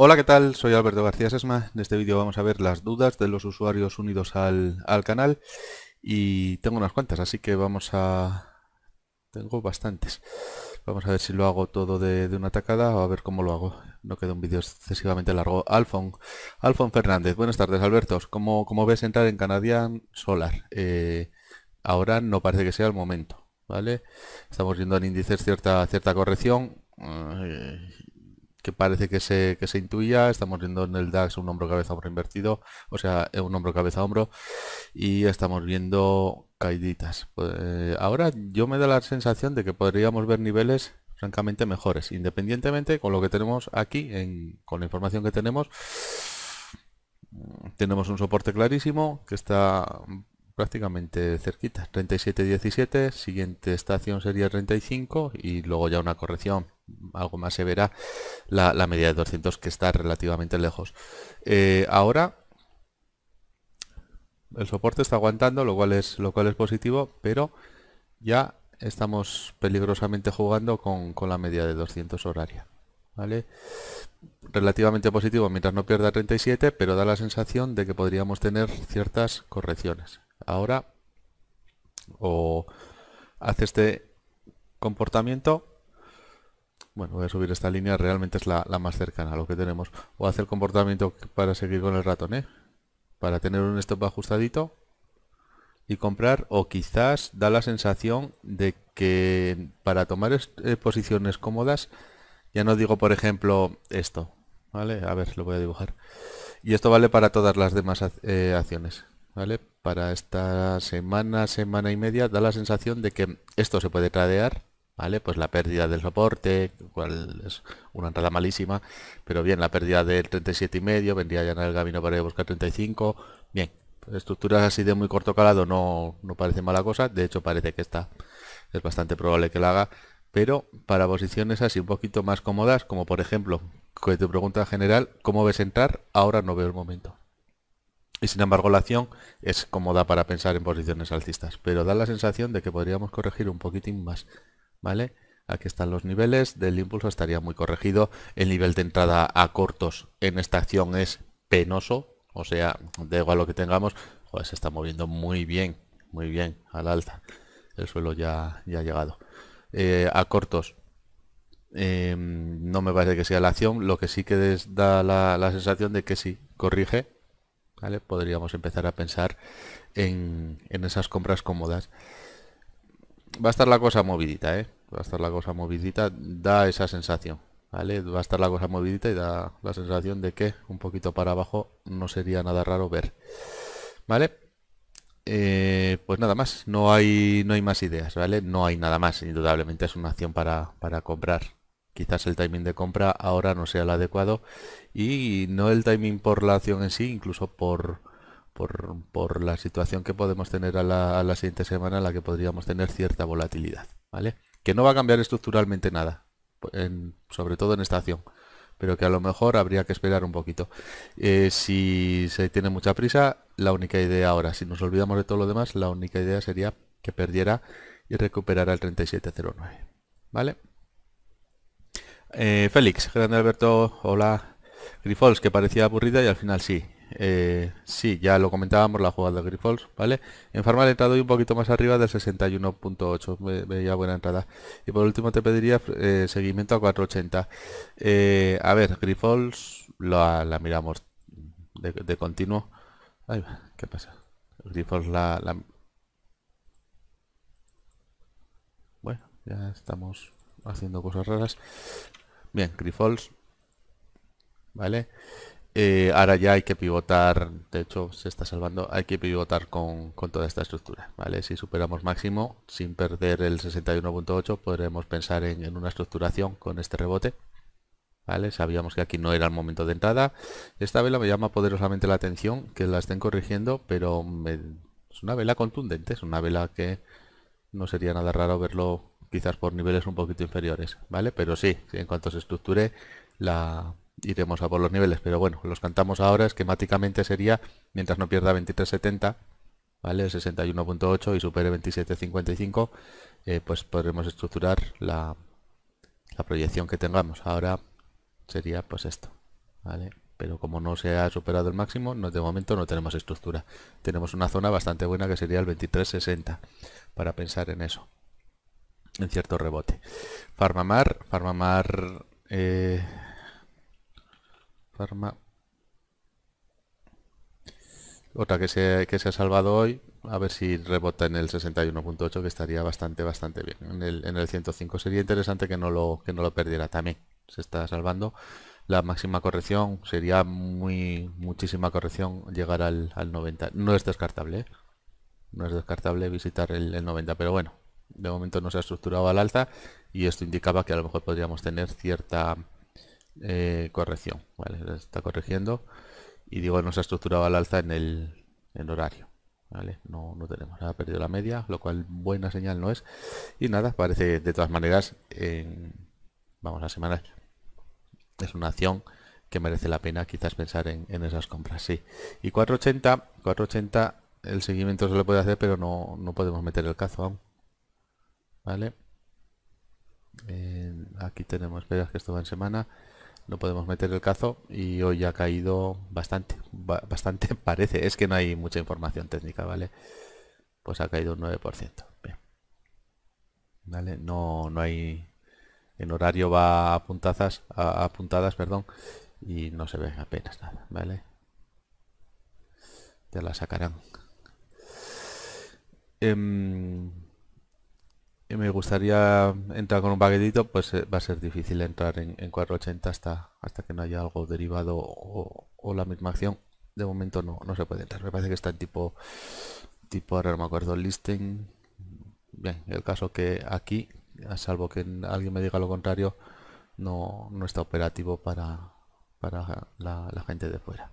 Hola, ¿qué tal? Soy Alberto García Sesma. En este vídeo vamos a ver las dudas de los usuarios unidos al, canal y tengo unas cuantas, así que vamos a... Tengo bastantes. Vamos a ver si lo hago todo de, una tacada o a ver cómo lo hago. No queda un vídeo excesivamente largo. Alfon, Alfon Fernández. Buenas tardes, Alberto. ¿Cómo como ves, entrar en Canadian Solar. Eh, ahora no parece que sea el momento, ¿vale? Estamos viendo en índices cierta, cierta corrección. Eh, que parece que se, que se intuía. Estamos viendo en el DAX un hombro cabeza hombro invertido, o sea, eh, un hombro cabeza hombro. Y estamos viendo caiditas. Pues, eh, ahora yo me da la sensación de que podríamos ver niveles francamente mejores, independientemente con lo que tenemos aquí, en, con la información que tenemos. Mm, tenemos un soporte clarísimo que está prácticamente cerquita, 37.17, siguiente estación sería 35 y luego ya una corrección algo más severa la, la de 200 que está relativamente lejos. Eh, ahora el soporte está aguantando, lo cual es lo cual es positivo, pero ya estamos peligrosamente jugando con, con la media de 200 horaria. ¿Vale? Relativamente positivo mientras no pierda 37, pero da la sensación de que podríamos tener ciertas correcciones. Ahora o hace este comportamiento bueno, voy a subir esta línea, realmente es la, más cercana a lo que tenemos. O hacer comportamiento para seguir con el ratón, ¿eh? Para tener un stop ajustadito y comprar, o quizás da la sensación de que para tomar eh, posiciones cómodas, ya no digo, por ejemplo, esto, ¿vale? A ver, lo voy a dibujar. Y esto vale para todas las demás eh, acciones, ¿vale? Para esta semana, semana y media, da la sensación de que esto se puede tradear pues la pérdida del soporte, cual es una entrada malísima, pero bien, la pérdida del 37,5, vendría ya en el camino para buscar 35, bien, estructuras así de muy corto calado no, parece mala cosa, de hecho parece que está, es bastante probable que la haga, pero para posiciones así un poquito más cómodas, como por ejemplo, que te pregunta general, ¿cómo ves entrar? Ahora no veo el momento. Y sin embargo la acción es cómoda para pensar en posiciones alcistas, pero da la sensación de que podríamos corregir un poquitín más ¿vale? Aquí están los niveles, del impulso estaría muy corregido. El nivel de entrada a cortos en esta acción es penoso, o sea, de igual lo que tengamos, joder, se está moviendo muy bien, muy bien al alza. El suelo ya, ya ha llegado. Eh, a cortos em, no me parece que sea la acción, lo que sí que da la, sensación de que sí, corrige, ¿vale? Podríamos empezar a pensar en, en esas compras cómodas va a estar la cosa movidita, ¿eh? Va a estar la cosa movidita, da esa sensación, ¿vale? Va a estar la cosa movidita y da la sensación de que un poquito para abajo no sería nada raro ver, ¿vale? Eh, pues nada más, no hay, no hay más ideas, ¿vale? No hay nada más, indudablemente es una acción para, para comprar. Quizás el timing de compra ahora no sea el adecuado y no el timing por la acción en sí, incluso por, por, la situación que podemos tener a la, siguiente semana en la que podríamos tener cierta volatilidad, ¿vale? Que no va a cambiar estructuralmente nada, sobre todo en esta acción, pero que a lo mejor habría que esperar un poquito. Eh, si se tiene mucha prisa, la única idea ahora, si nos olvidamos de todo lo demás, la única idea sería que perdiera y recuperara el 3709, ¿vale? Eh, Félix, Grande Alberto, hola. Grifols, que parecía aburrida y al final sí. Eh, sí, ya lo comentábamos, la jugada de Grifols, ¿vale? En forma de entrada y un poquito más arriba del 61.8, veía buena entrada. Y por último te pediría eh, seguimiento a 480. Eh, a ver, Grifols la, la miramos de, continuo. Ay, ¿qué pasa? Grifols la, Bueno, ya estamos haciendo cosas raras. Bien, Grifols, ¿vale? vale eh, ahora ya hay que pivotar, de hecho se está salvando, hay que pivotar con, toda esta estructura, ¿vale? Si superamos máximo, sin perder el 61.8, podremos pensar en, una estructuración con este rebote, ¿vale? Sabíamos que aquí no era el momento de entrada. Esta vela me llama poderosamente la atención, que la estén corrigiendo, pero es una vela contundente, es una vela que no sería nada raro verlo quizás por niveles un poquito inferiores, ¿vale? Pero sí, en cuanto se estructure la iremos a por los niveles, pero bueno, los cantamos ahora, esquemáticamente sería, mientras no pierda 23.70, ¿vale? 61.8 y supere 27.55, eh, pues podremos estructurar la, proyección que tengamos. Ahora sería pues esto, ¿vale? Pero como no se ha superado el máximo, no, de momento no tenemos estructura. Tenemos una zona bastante buena que sería el 23.60, para pensar en eso, en cierto rebote. Farmamar, Farmamar... Eh, otra que se, que se ha salvado hoy, a ver si rebota en el 61.8, que estaría bastante, bastante bien. En el, 105 sería interesante que no, lo, que no lo perdiera también. Se está salvando. La máxima corrección sería muy muchísima corrección llegar al, 90. No es descartable, ¿eh? no es descartable visitar el, el 90, pero bueno, de momento no se ha estructurado al alza y esto indicaba que a lo mejor podríamos tener cierta eh, corrección, Está corrigiendo y digo no se ha estructurado al alza en el horario. ¿Vale? No, no tenemos nada, perdido la media, lo cual buena señal no es. Y nada, parece de todas maneras, vamos a semanas, es una acción que merece la pena quizás pensar en, esas compras, sí. Y 480, 480 el seguimiento se le puede hacer, pero no, no podemos meter el cazo ¿Vale? Eh, aquí tenemos, veras que esto en semana no podemos meter el cazo y hoy ha caído bastante, bastante parece, es que no hay mucha información técnica, ¿vale? Pues ha caído un 9%. ¿Vale? No, no hay... En horario va a puntazas, a, perdón, y no se ve apenas nada, ¿vale? Ya la sacarán. Em, me gustaría entrar con un paquetito, pues eh, va a ser difícil entrar en, 480 hasta, hasta que no haya algo derivado o, la misma acción. De momento no, se puede entrar. Me parece que está en tipo, tipo ahora no me acuerdo, listing. Bien, el caso que aquí, a salvo que alguien me diga lo contrario, no, no está operativo para, la, la gente de fuera.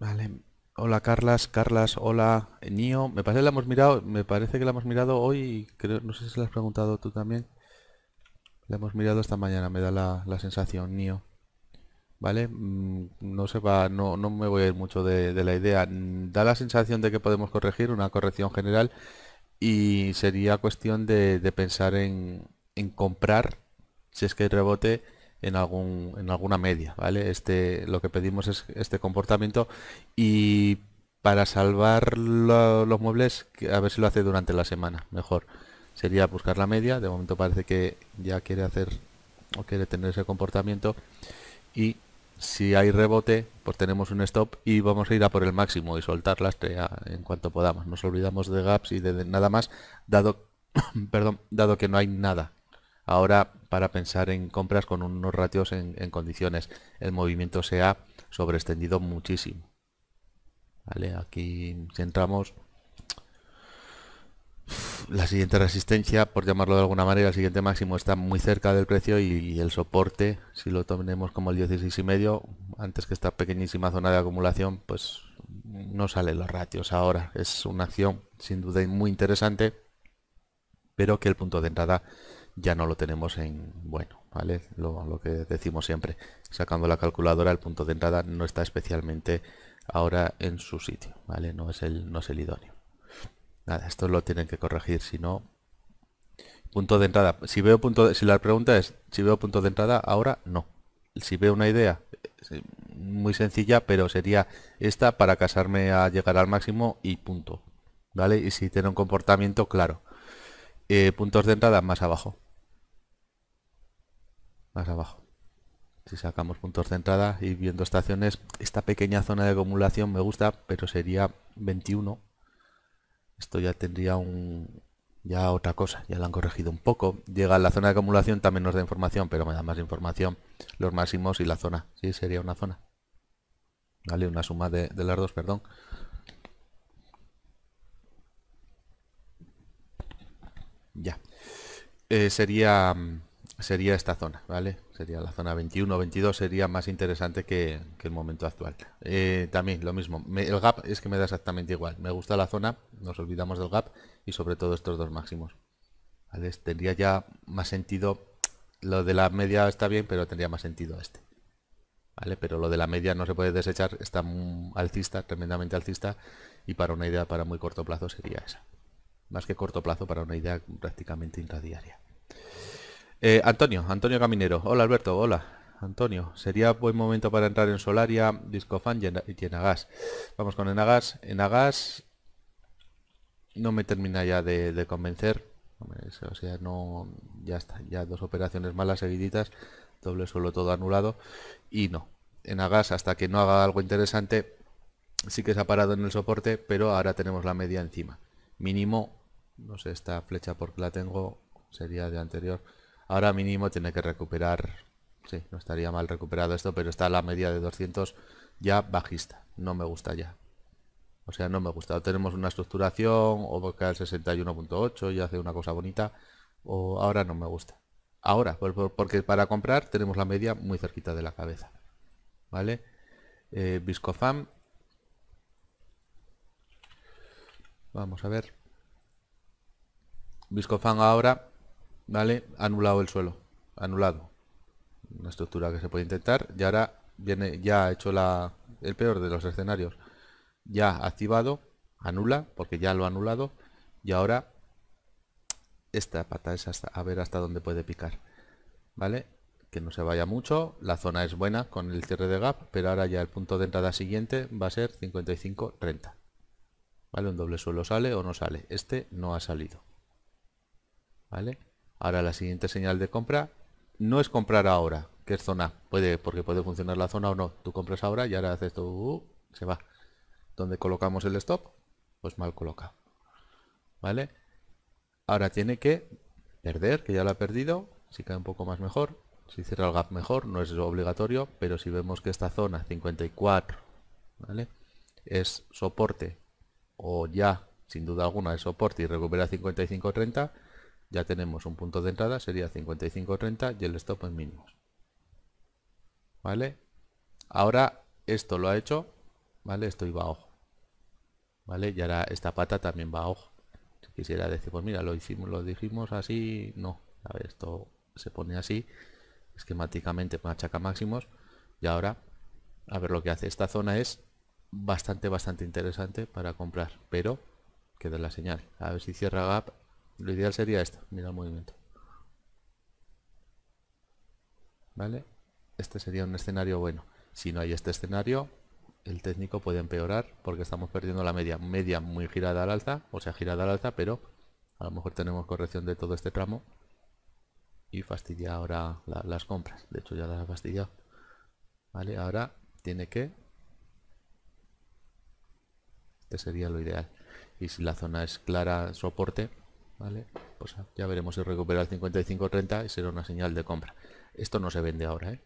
Vale. Hola Carlas, Carlas, hola Nio. Me parece que la hemos mirado, me parece que la hemos mirado hoy. Creo, no sé si la has preguntado tú también. La hemos mirado esta mañana. Me da la, sensación Nio. Vale, mm, no se va, no, me voy a ir mucho de, la idea. Mm, da la sensación de que podemos corregir una corrección general y sería cuestión de, pensar en, en comprar si es que hay rebote en, algún, en alguna media, ¿vale? Este, lo que pedimos es este comportamiento y para salvar los muebles, a ver si lo hace durante la semana, mejor. Sería buscar la media, de momento parece que ya quiere hacer o quiere tener ese comportamiento y si hay rebote, pues tenemos un stop y vamos a ir a por el máximo y soltar la estrella en cuanto podamos. Nos olvidamos de gaps y de, de nada más, dado, perdón, dado que no hay nada ahora para pensar en compras con unos ratios en, condiciones. El movimiento se ha sobreextendido muchísimo. aquí si entramos, la siguiente resistencia, por llamarlo de alguna manera, el siguiente máximo está muy cerca del precio y, el soporte, si lo tomemos como el 16 y medio, antes que esta pequeñísima zona de acumulación, pues no salen los ratios ahora. Es una acción sin duda muy interesante, pero que el punto de entrada ya no lo tenemos en bueno, ¿vale? Lo, que decimos siempre, sacando la calculadora, el punto de entrada no está especialmente ahora en su sitio, ¿vale? No es el, no es el idóneo. Nada, esto lo tienen que corregir, si no... Punto de entrada, si veo punto, si la pregunta es, si veo punto de entrada, ahora no. Si veo una idea eh, muy sencilla, pero sería esta para casarme a llegar al máximo y punto. ¿Vale? Y si tiene un comportamiento, claro. Eh, puntos de entrada más abajo más abajo. Si sacamos puntos de entrada y viendo estaciones, esta pequeña zona de acumulación me gusta, pero sería 21. Esto ya tendría un ya otra cosa, ya la han corregido un poco. Llega a la zona de acumulación, también nos da información, pero me da más información los máximos y la zona. Sí, sería una zona. Vale, una suma de, de las dos, perdón. Ya. Eh, sería mm, sería esta zona, ¿vale? Sería la zona 21 22, sería más interesante que, el momento actual. Eh, también lo mismo, el gap es que me da exactamente igual. Me gusta la zona, nos olvidamos del gap y sobre todo estos dos máximos. Tendría ya más sentido, lo de la media está bien, pero tendría más sentido este. ¿Vale? Pero lo de la media no se puede desechar, está alcista, tremendamente alcista y para una idea para muy corto plazo sería esa. Más que corto plazo, para una idea prácticamente intradiaria. Eh, Antonio, Antonio Caminero. Hola Alberto, hola. Antonio, sería buen momento para entrar en Solaria, Discofan y gas Vamos con Enagas. Enagas no me termina ya de, convencer. O sea, no, ya está, ya dos operaciones malas seguiditas, doble suelo todo anulado y no. Enagas hasta que no haga algo interesante, sí que se ha parado en el soporte, pero ahora tenemos la media encima. Mínimo, no sé, esta flecha porque la tengo, sería de anterior, Ahora mínimo tiene que recuperar, sí, no estaría mal recuperado esto, pero está la media de 200 ya bajista. No me gusta ya. O sea, no me gusta. Tenemos una estructuración, o boca el 61.8 y hace una cosa bonita, o ahora no me gusta. Ahora, porque para comprar tenemos la media muy cerquita de la cabeza. ¿Vale? Eh, Viscofam. Vamos a ver. Viscofam ahora ¿Vale? Anulado el suelo. Anulado. Una estructura que se puede intentar. Y ahora viene, ya ha hecho la, el peor de los escenarios. Ya activado. Anula, porque ya lo ha anulado. Y ahora esta pata es a ver hasta dónde puede picar. ¿Vale? Que no se vaya mucho. La zona es buena con el cierre de gap, pero ahora ya el punto de entrada siguiente va a ser 55-30. ¿Vale? Un doble suelo sale o no sale. Este no ha salido. ¿Vale? Ahora la siguiente señal de compra no es comprar ahora, que es zona. Puede, porque puede funcionar la zona o no. Tú compras ahora y ahora haces todo, uh, se va. ¿Dónde colocamos el stop, pues mal colocado. ¿Vale? Ahora tiene que perder, que ya la ha perdido. Si cae un poco más mejor. Si cierra el gap mejor, no es obligatorio, pero si vemos que esta zona 54, Es soporte o ya, sin duda alguna, es soporte y recupera 55-30, ya tenemos un punto de entrada, sería 55.30 y el stop en mínimos. ¿Vale? Ahora esto lo ha hecho, ¿vale? Esto iba a ojo. ¿Vale? Y ahora esta pata también va a ojo. Si quisiera decir, pues mira, lo hicimos, lo dijimos así, no. A ver, esto se pone así, esquemáticamente machaca máximos. Y ahora, a ver lo que hace. Esta zona es bastante, bastante interesante para comprar, pero queda la señal. A ver si cierra gap lo ideal sería esto, mira el movimiento. ¿Vale? Este sería un escenario bueno. Si no hay este escenario, el técnico puede empeorar porque estamos perdiendo la media. Media muy girada al alza, o sea, girada al alza, pero a lo mejor tenemos corrección de todo este tramo y fastidia ahora las compras. De hecho, ya las ha fastidiado. ¿Vale? Ahora tiene que... Este sería lo ideal. Y si la zona es clara, soporte, ¿vale? Pues ah, ya veremos si recupera el 55-30 y será una señal de compra. Esto no se vende ahora, ¿eh?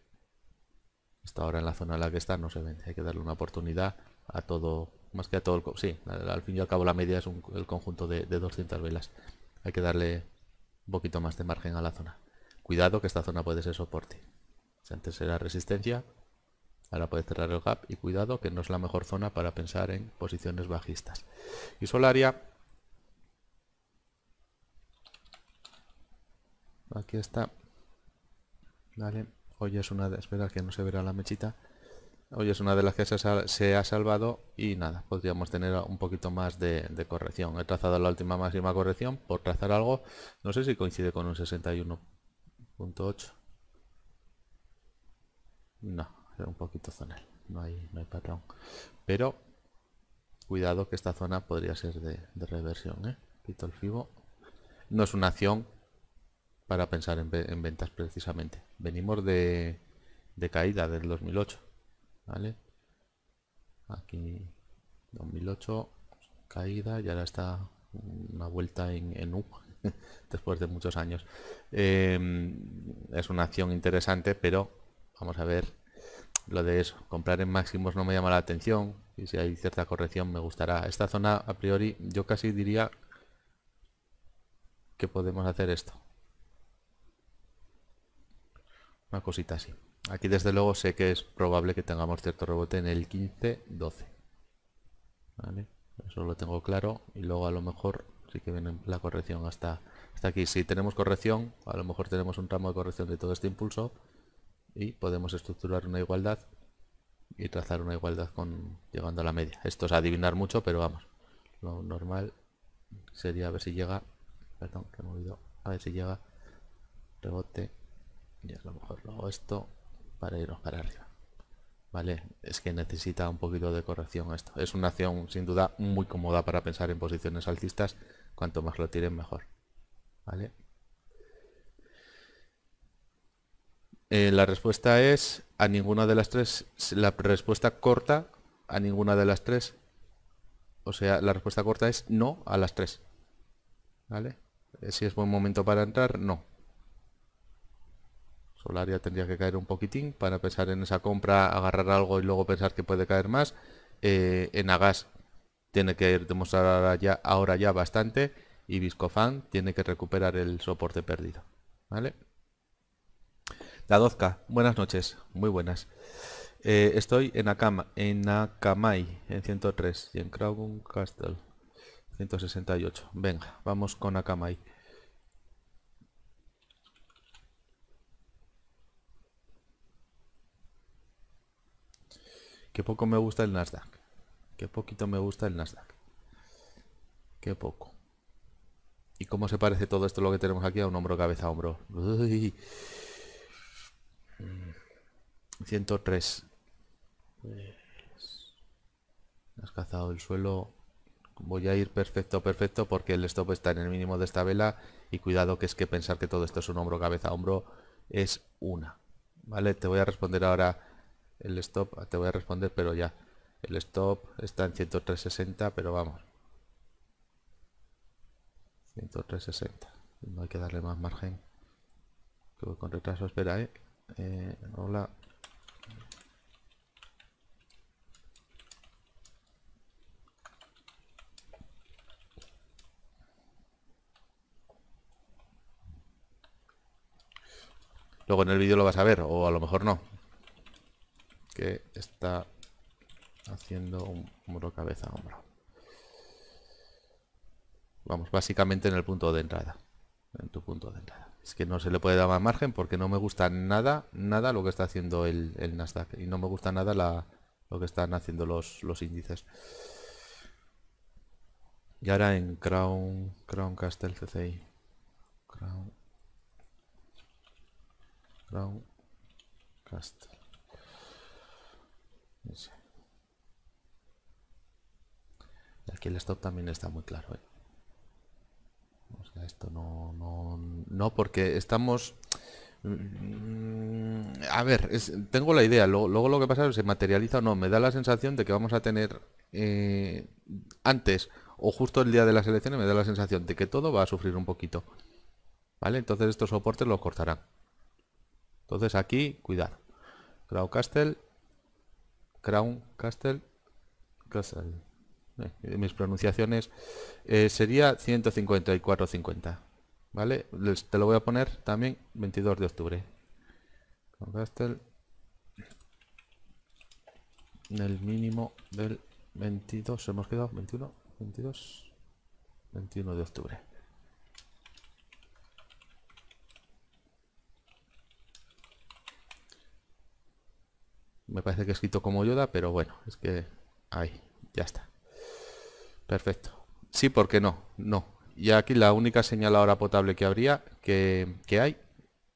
ahora en la zona en la que está no se vende. Hay que darle una oportunidad a todo, más que a todo el... Sí, al fin y al cabo la media es un, el conjunto de, de 200 velas. Hay que darle un poquito más de margen a la zona. Cuidado que esta zona puede ser soporte. antes era resistencia, ahora puede cerrar el gap y cuidado que no es la mejor zona para pensar en posiciones bajistas. Y Solaria Aquí está. Vale. Hoy es una de... Espera que no se verá la mechita. Hoy es una de las que se ha salvado y nada, podríamos tener un poquito más de, corrección. He trazado la última máxima corrección por trazar algo. No sé si coincide con un 61.8. No, era un poquito zonal. No hay, patrón. Pero cuidado que esta zona podría ser de, de reversión. ¿eh? Quito el fibo. No es una acción para pensar en, ventas precisamente. Venimos de, de caída del 2008, ¿vale? Aquí 2008, caída y ahora está una vuelta en, en U después de muchos años. Em, es una acción interesante, pero vamos a ver lo de eso. Comprar en máximos no me llama la atención y si hay cierta corrección me gustará. Esta zona a priori yo casi diría que podemos hacer esto. Una cosita así. Aquí desde luego sé que es probable que tengamos cierto rebote en el 15-12. Eso lo tengo claro. Y luego a lo mejor sí que viene la corrección hasta, hasta aquí. Si tenemos corrección, a lo mejor tenemos un tramo de corrección de todo este impulso y podemos estructurar una igualdad y trazar una igualdad con llegando a la media. Esto es adivinar mucho, pero vamos. Lo normal sería a ver si llega. Perdón, que he movido. A ver si llega. Rebote y a lo mejor lo hago esto para irnos para arriba vale es que necesita un poquito de corrección esto es una acción sin duda muy cómoda para pensar en posiciones alcistas cuanto más lo tiren mejor vale eh, la respuesta es a ninguna de las tres la respuesta corta a ninguna de las tres o sea la respuesta corta es no a las tres vale eh, si es buen momento para entrar no Solaria tendría que caer un poquitín para pensar en esa compra, agarrar algo y luego pensar que puede caer más. Eh, en Agas tiene que demostrar ahora ya, ahora ya bastante y Viscofan tiene que recuperar el soporte perdido. ¿Vale? Dadozka, buenas noches, muy buenas. Eh, estoy en, Akama, en Akamai, en 103 y en Crown Castle, 168. Venga, vamos con Akamai. Qué poco me gusta el Nasdaq. Qué poquito me gusta el Nasdaq. Qué poco. ¿Y cómo se parece todo esto lo que tenemos aquí a un hombro cabeza a hombro? 103. Mm. Pues, has cazado el suelo. Voy a ir perfecto, perfecto, porque el stop está en el mínimo de esta vela. Y cuidado que es que pensar que todo esto es un hombro cabeza a hombro es una. ¿Vale? Te voy a responder ahora el stop, ah, te voy a responder, pero ya. El stop está en 103.60, pero vamos. 103.60. No hay que darle más margen. Que con retraso, espera, eh. eh hola. Luego en el vídeo lo vas a ver, o a lo mejor no que está haciendo un muro cabeza a hombro. Vamos, básicamente en el punto de entrada. En tu punto de entrada. Es que no se le puede dar más margen porque no me gusta nada, nada lo que está haciendo el, Nasdaq. Y no me gusta nada la, lo que están haciendo los, los índices. Y ahora en Crown, Crown Castle CCI. Crown. Crown Aquí el stop también está muy claro. ¿eh? esto no, no, no, porque estamos... Mm, a ver, tengo la idea, luego, lo que pasa es que se materializa o no, me da la sensación de que vamos a tener eh, antes o justo el día de las elecciones, me da la sensación de que todo va a sufrir un poquito. ¿Vale? Entonces estos soportes los cortarán. Entonces aquí, cuidado. Castel. Crown Castle Castle. Eh, mis pronunciaciones eh, sería 154.50. ¿Vale? te lo voy a poner también 22 de octubre. Crown Castle. El mínimo del 22. Hemos quedado 21, 22, 21 de octubre. me parece que escrito como Yoda, pero bueno, es que ahí, ya está. Perfecto. Sí, porque no, no. Y aquí la única señal ahora potable que habría, que, que hay,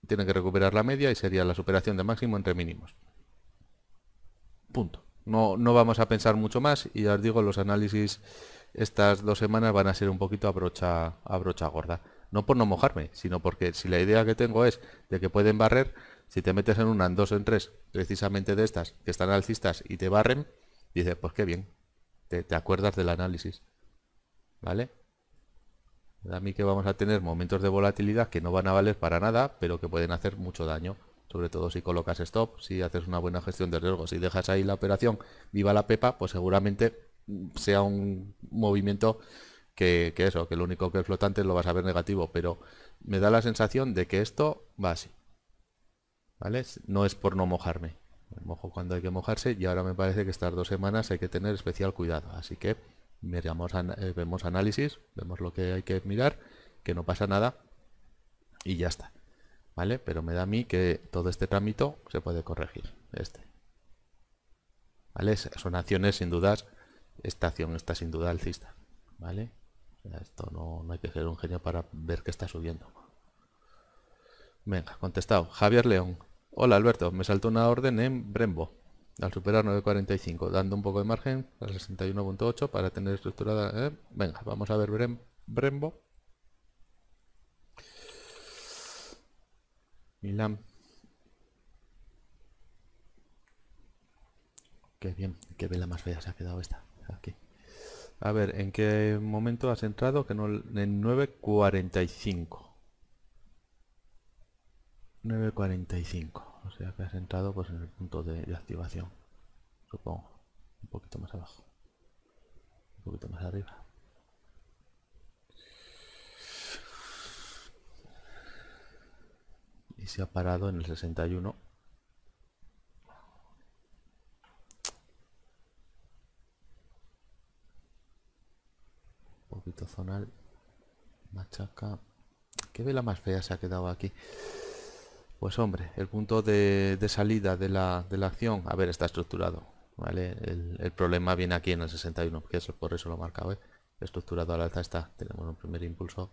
tiene que recuperar la media y sería la superación de máximo entre mínimos. Punto. No, no vamos a pensar mucho más y ya os digo, los análisis estas dos semanas van a ser un poquito a brocha, a brocha gorda. No por no mojarme, sino porque si la idea que tengo es de que pueden barrer, si te metes en una, en dos, en tres, precisamente de estas, que están alcistas y te barren, dices, pues qué bien, te, acuerdas del análisis. ¿Vale? A mí que vamos a tener momentos de volatilidad que no van a valer para nada, pero que pueden hacer mucho daño. Sobre todo si colocas stop, si haces una buena gestión de riesgos y dejas ahí la operación viva la pepa, pues seguramente sea un movimiento que, que eso, que lo único que es flotante lo vas a ver negativo. Pero me da la sensación de que esto va así. ¿Vale? No es por no mojarme. Me mojo cuando hay que mojarse y ahora me parece que estas dos semanas hay que tener especial cuidado. Así que miramos, eh, vemos análisis, vemos lo que hay que mirar, que no pasa nada y ya está. ¿Vale? Pero me da a mí que todo este trámite se puede corregir. Este. ¿Vale? Son acciones sin dudas. Esta acción está sin duda alcista. ¿Vale? Esto no, no hay que ser un genio para ver que está subiendo. Venga, contestado. Javier León. Hola Alberto, me saltó una orden en Brembo al superar 9.45, dando un poco de margen al 61.8 para tener estructurada... ¿eh? venga, vamos a ver Brembo. Milán. Qué bien, qué vela más fea se ha quedado esta. Aquí. A ver, ¿en qué momento has entrado? Que no, en 9.45. 9.45, o sea que has entrado pues en el punto de, activación, supongo, un poquito más abajo, un poquito más arriba. Y se ha parado en el 61. Un poquito zonal. Machaca. que vela más fea se ha quedado aquí? Pues hombre, el punto de, salida de la, acción, a ver, está estructurado, ¿vale? El, problema viene aquí en el 61, que por eso lo he marcado, ¿eh? Estructurado al alza está, tenemos un primer impulso,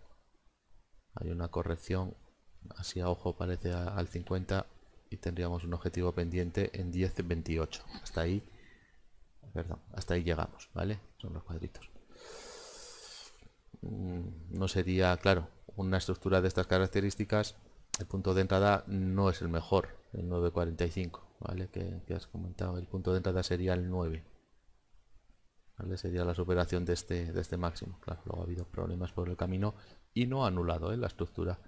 hay una corrección, así a ojo parece al 50 y tendríamos un objetivo pendiente en 10.28. Hasta ahí, perdón, hasta ahí llegamos, ¿vale? Son los cuadritos. Mm, no sería, claro, una estructura de estas características el punto de entrada no es el mejor, el 945, ¿vale? Que, has comentado, el punto de entrada sería el 9. ¿Vale? Sería la superación de este, de este máximo. Claro, luego ha habido problemas por el camino y no ha anulado ¿eh? la estructura.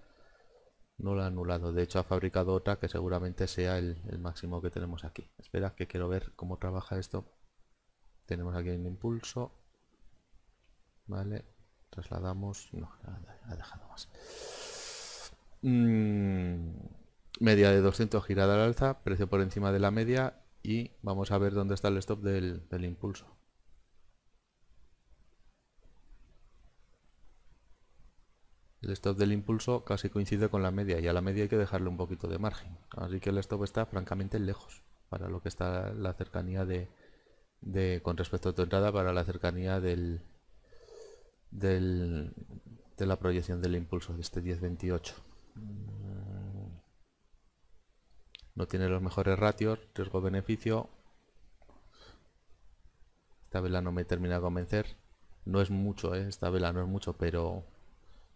No lo ha anulado. De hecho ha fabricado otra que seguramente sea el, máximo que tenemos aquí. Espera que quiero ver cómo trabaja esto. Tenemos aquí un impulso. Vale. Trasladamos. No, ha dejado más. Mm, media de 200 girada al alza, precio por encima de la media y vamos a ver dónde está el stop del, impulso. El stop del impulso casi coincide con la media y a la media hay que dejarle un poquito de margen. Así que el stop está francamente lejos para lo que está la cercanía de, con respecto a tu entrada para la cercanía del de la proyección del impulso de este 1028. Mm, no tiene los mejores ratios, riesgo-beneficio. Esta vela no me termina de convencer. No es mucho, ¿eh? esta vela no es mucho, pero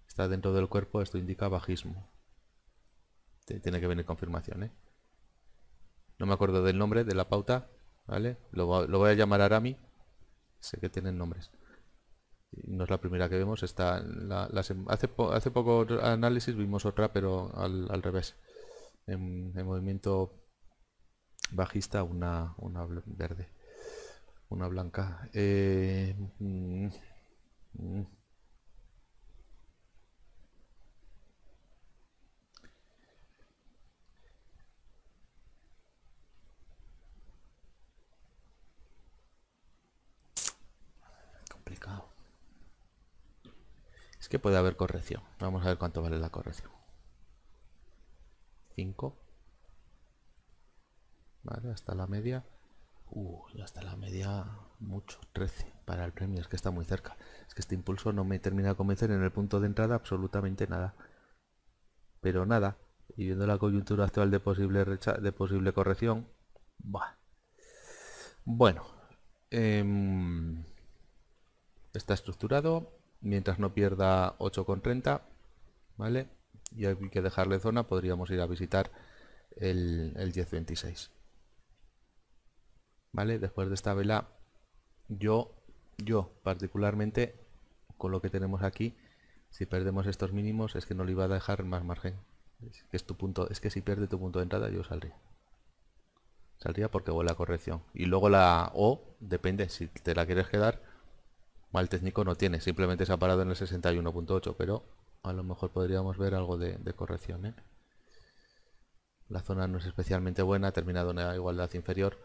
está dentro del cuerpo, esto indica bajismo. Tiene que venir confirmación, ¿eh? No me acuerdo del nombre de la pauta, ¿vale? lo voy a llamar Arami. Sé que tienen nombres no es la primera que vemos. Está hace, hace poco análisis vimos otra, pero al, al revés. En, movimiento bajista, una, una verde, una blanca. Eh, mm, mm. que puede haber corrección. Vamos a ver cuánto vale la corrección. 5. Vale, hasta la media. Uh, hasta la media mucho, 13 para el premio, es que está muy cerca. Es que este impulso no me termina de convencer en el punto de entrada absolutamente nada. Pero nada, y viendo la coyuntura actual de posible, de posible corrección, bah. bueno, em, está estructurado, mientras no pierda 8,30 ¿vale? y hay que dejarle zona podríamos ir a visitar el, 1026 ¿vale? después de esta vela yo yo particularmente con lo que tenemos aquí si perdemos estos mínimos es que no le iba a dejar más margen es que, tu punto, es que si pierde tu punto de entrada yo saldría saldría porque voy la corrección y luego la O depende si te la quieres quedar mal técnico no tiene, simplemente se ha parado en el 61.8, pero a lo mejor podríamos ver algo de, corrección. ¿eh? La zona no es especialmente buena, ha terminado en la igualdad inferior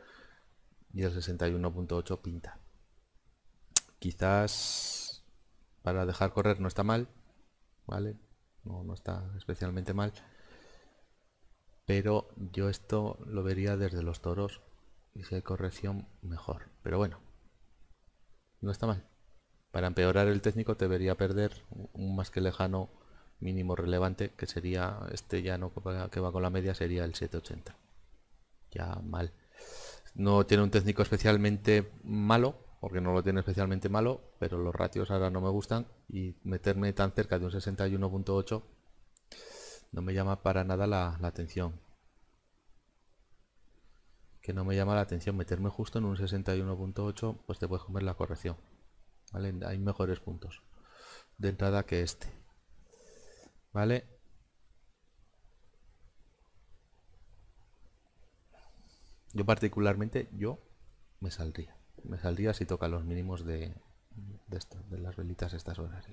y el 61.8 pinta. Quizás para dejar correr no está mal, ¿vale? no está especialmente mal. Pero yo esto lo vería desde los toros y si hay corrección mejor. Pero bueno, no está mal. Para empeorar el técnico debería perder un más que lejano mínimo relevante, que sería este ya no que va con la media, sería el 780. Ya mal. No tiene un técnico especialmente malo, porque no lo tiene especialmente malo, pero los ratios ahora no me gustan y meterme tan cerca de un 61.8 no me llama para nada la, la atención. Que no me llama la atención meterme justo en un 61.8, pues te puedes comer la corrección. Hay mejores puntos de entrada que este. ¿Vale? Yo particularmente, yo me saldría. Me saldría si toca los mínimos de, las velitas estas horas.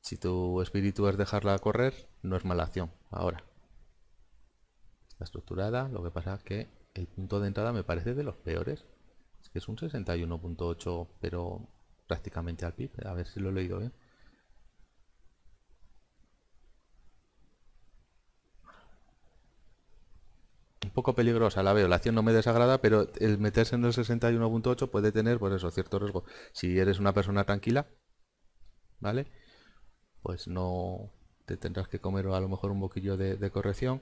Si tu espíritu es dejarla correr, no es mala acción. Ahora. Está estructurada, lo que pasa que el punto de entrada me parece de los peores que es un 61.8, pero prácticamente al PIB. A ver si lo he leído bien. Un poco peligrosa la veo, la acción no me desagrada, pero el meterse en el 61.8 puede tener, por pues eso, cierto riesgo. Si eres una persona tranquila, ¿vale? Pues no te tendrás que comer a lo mejor un boquillo de, de corrección.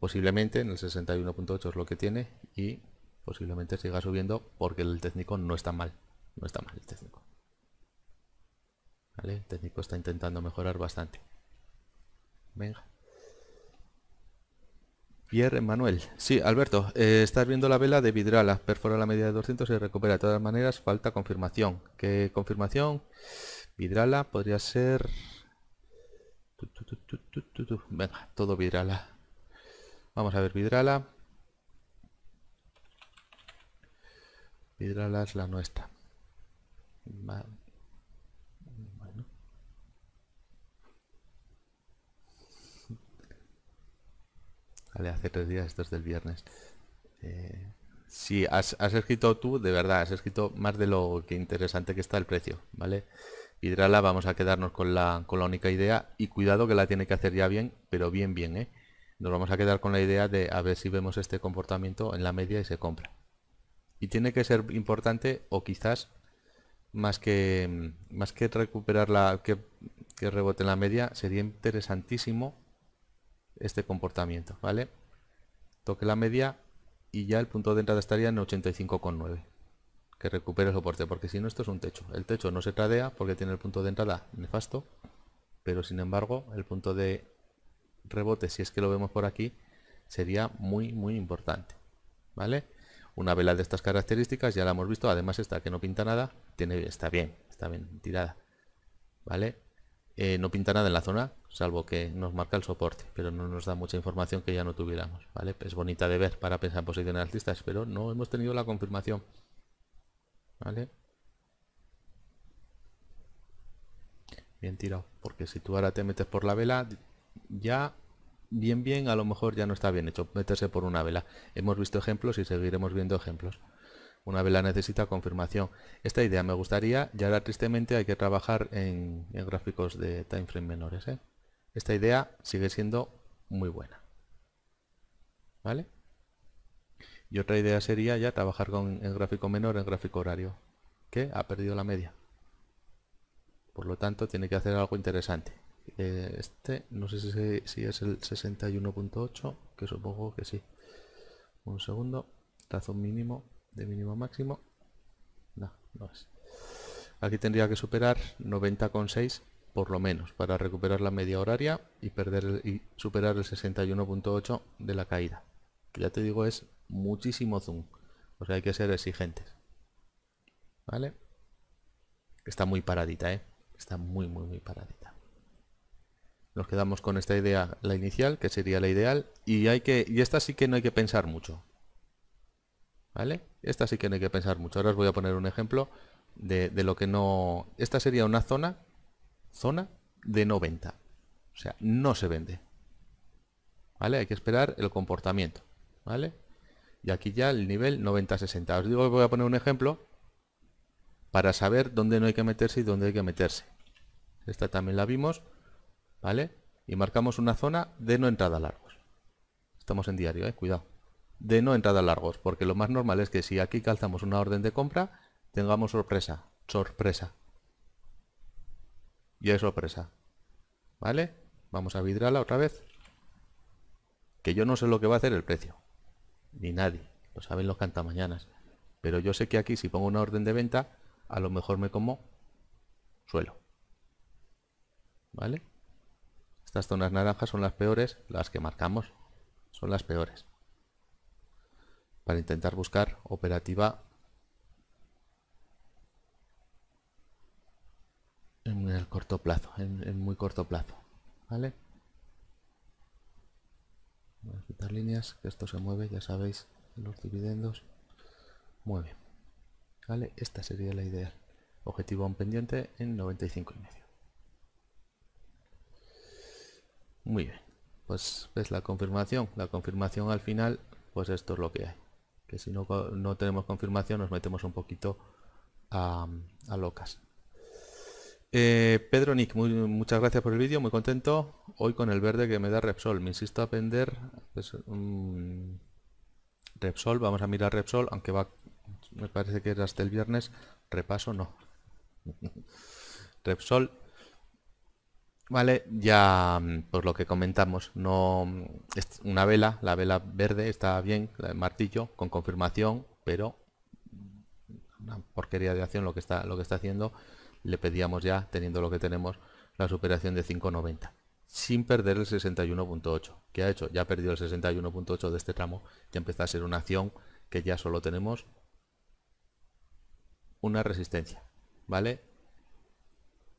Posiblemente en el 61.8 es lo que tiene y Posiblemente siga subiendo porque el técnico no está mal. No está mal el técnico. El técnico está intentando mejorar bastante. Venga. Pierre Manuel. Sí, Alberto, eh, estás viendo la vela de Vidrala. Perfora la media de 200 y recupera. De todas maneras, falta confirmación. ¿Qué confirmación? Vidrala podría ser... Venga, todo Vidrala. Vamos a ver Vidrala. es la nuestra. hace tres días, esto es del viernes. Si eh, sí, has, escrito tú, de verdad, has escrito más de lo que interesante que está el precio, ¿vale? vamos a quedarnos con la, con la única idea y cuidado que la tiene que hacer ya bien, pero bien, bien, ¿eh? Nos vamos a quedar con la idea de a ver si vemos este comportamiento en la media y se compra. Y tiene que ser importante o quizás más que más que recuperar la que, rebote en la media, sería interesantísimo este comportamiento, ¿vale? Toque la media y ya el punto de entrada estaría en 85,9 que recupere el soporte, porque si no esto es un techo. El techo no se tradea porque tiene el punto de entrada nefasto, pero sin embargo el punto de rebote, si es que lo vemos por aquí, sería muy muy importante. ¿Vale? Una vela de estas características, ya la hemos visto, además esta que no pinta nada, tiene, está bien, está bien tirada. ¿Vale? Eh, no pinta nada en la zona, salvo que nos marca el soporte, pero no nos da mucha información que ya no tuviéramos. ¿Vale? Es bonita de ver para pensar en posiciones artistas, pero no hemos tenido la confirmación. ¿Vale? Bien tirado, porque si tú ahora te metes por la vela, ya bien bien a lo mejor ya no está bien hecho meterse por una vela. Hemos visto ejemplos y seguiremos viendo ejemplos. Una vela necesita confirmación. Esta idea me gustaría, y ahora tristemente hay que trabajar en, gráficos de time frame menores. ¿eh? Esta idea sigue siendo muy buena. ¿Vale? Y otra idea sería ya trabajar con el gráfico menor en gráfico horario, que ha perdido la media. Por lo tanto, tiene que hacer algo interesante. Eh, este no sé si, es el 61.8 que supongo que sí un segundo tazo mínimo de mínimo máximo no, no es aquí tendría que superar 90,6 por lo menos para recuperar la media horaria y perder y superar el 61.8 de la caída que ya te digo es muchísimo zoom o sea hay que ser exigentes vale está muy paradita ¿eh? está muy muy muy paradita nos quedamos con esta idea, la inicial, que sería la ideal, y hay que y esta sí que no hay que pensar mucho. ¿Vale? Esta sí que no hay que pensar mucho. Ahora os voy a poner un ejemplo de, lo que no... Esta sería una zona, zona de no O sea, no se vende. ¿Vale? Hay que esperar el comportamiento. ¿Vale? Y aquí ya el nivel 90-60. Os digo que voy a poner un ejemplo para saber dónde no hay que meterse y dónde hay que meterse. Esta también la vimos. ¿vale? Y marcamos una zona de no entrada largos. Estamos en diario, ¿eh? cuidado. De no entrada largos, porque lo más normal es que si aquí calzamos una orden de compra, tengamos sorpresa, sorpresa. Y es sorpresa. ¿Vale? Vamos a vidrarla otra vez. Que yo no sé lo que va a hacer el precio. Ni nadie. Lo saben los cantamañanas. Pero yo sé que aquí si pongo una orden de venta, a lo mejor me como suelo. ¿Vale? Estas zonas naranjas son las peores, las que marcamos son las peores. Para intentar buscar operativa en el corto plazo, en, muy corto plazo. ¿Vale? Voy a quitar líneas, que esto se mueve, ya sabéis, los dividendos. Mueve. ¿Vale? Esta sería la idea, Objetivo a un pendiente en 95 y medio. muy bien pues es la confirmación la confirmación al final pues esto es lo que hay que si no, no tenemos confirmación nos metemos un poquito a, locas eh, Pedro Nick, muchas gracias por el vídeo, muy contento hoy con el verde que me da Repsol, me insisto a vender pues, Repsol, vamos a mirar Repsol, aunque va, me parece que es hasta el viernes, repaso no Repsol Vale, ya mm, por lo que comentamos, no mm, es una vela, la vela verde está bien, el martillo, con confirmación, pero una porquería de acción lo que está, lo que está haciendo, le pedíamos ya, teniendo lo que tenemos, la superación de 590 sin perder el 61.8. que ha hecho? Ya ha perdido el 61.8 de este tramo. que empieza a ser una acción que ya solo tenemos una resistencia. ¿Vale?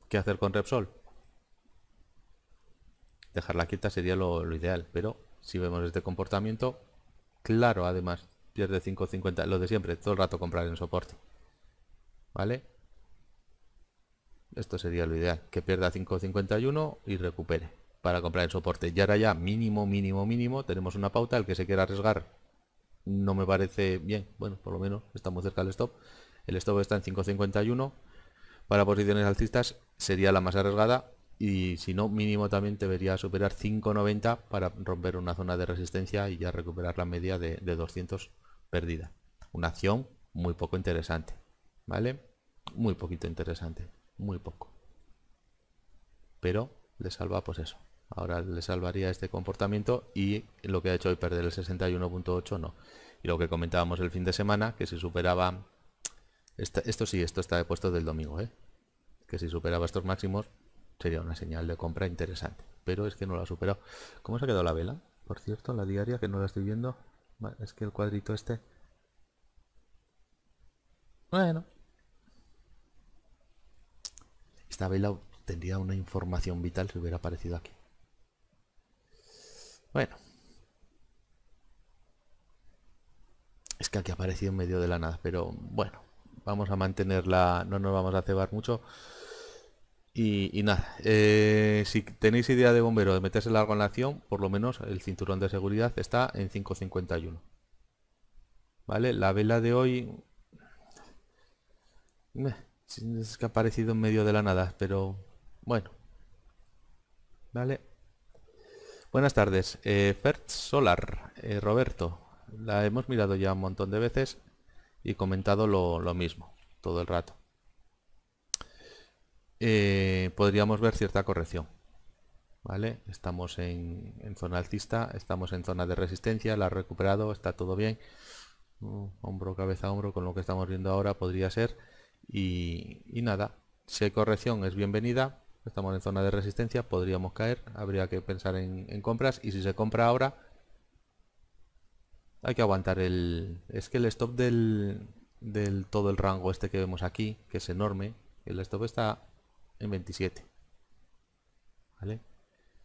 ¿Qué hacer con Repsol? dejarla quieta sería lo, ideal, pero si vemos este comportamiento, claro, además, pierde 5.50, lo de siempre, todo el rato comprar en soporte. ¿Vale? Esto sería lo ideal, que pierda 5.51 y recupere para comprar en soporte. Y ahora ya mínimo, mínimo, mínimo, tenemos una pauta, el que se quiera arriesgar no me parece bien, bueno, por lo menos estamos cerca del stop. El stop está en 5.51, para posiciones alcistas sería la más arriesgada, y si no mínimo también debería superar 5.90 para romper una zona de resistencia y ya recuperar la media de, 200 perdida. Una acción muy poco interesante, ¿vale? Muy poquito interesante, muy poco. Pero le salva pues eso. Ahora le salvaría este comportamiento y lo que ha hecho hoy perder el 61.8 no. Y lo que comentábamos el fin de semana, que si superaba... esto sí, esto está de puesto del domingo, ¿eh? Que si superaba estos máximos, sería una señal de compra interesante. Pero es que no la ha superado. ¿Cómo se ha quedado la vela? Por cierto, la diaria que no la estoy viendo. Es que el cuadrito este... Bueno. Esta vela tendría una información vital si hubiera aparecido aquí. Bueno. Es que aquí ha aparecido en medio de la nada, pero bueno. Vamos a mantenerla, no nos vamos a cebar mucho. Y, nada, eh, si tenéis idea de bombero de meterse largo en la acción, por lo menos el cinturón de seguridad está en 5.51. ¿Vale? La vela de hoy... Es que ha aparecido en medio de la nada, pero bueno. ¿Vale? Buenas tardes. Eh, Fert Solar, eh, Roberto. La hemos mirado ya un montón de veces y comentado lo mismo todo el rato. Eh, podríamos ver cierta corrección. ¿Vale? Estamos en, zona alcista, estamos en zona de resistencia, la ha recuperado, está todo bien. Mm, hombro, cabeza, hombro, con lo que estamos viendo ahora podría ser. Y, nada, si hay corrección es bienvenida, estamos en zona de resistencia, podríamos caer, habría que pensar en, en compras y si se compra ahora hay que aguantar el... es que el stop del, del todo el rango este que vemos aquí, que es enorme, el stop está en 27. ¿Vale?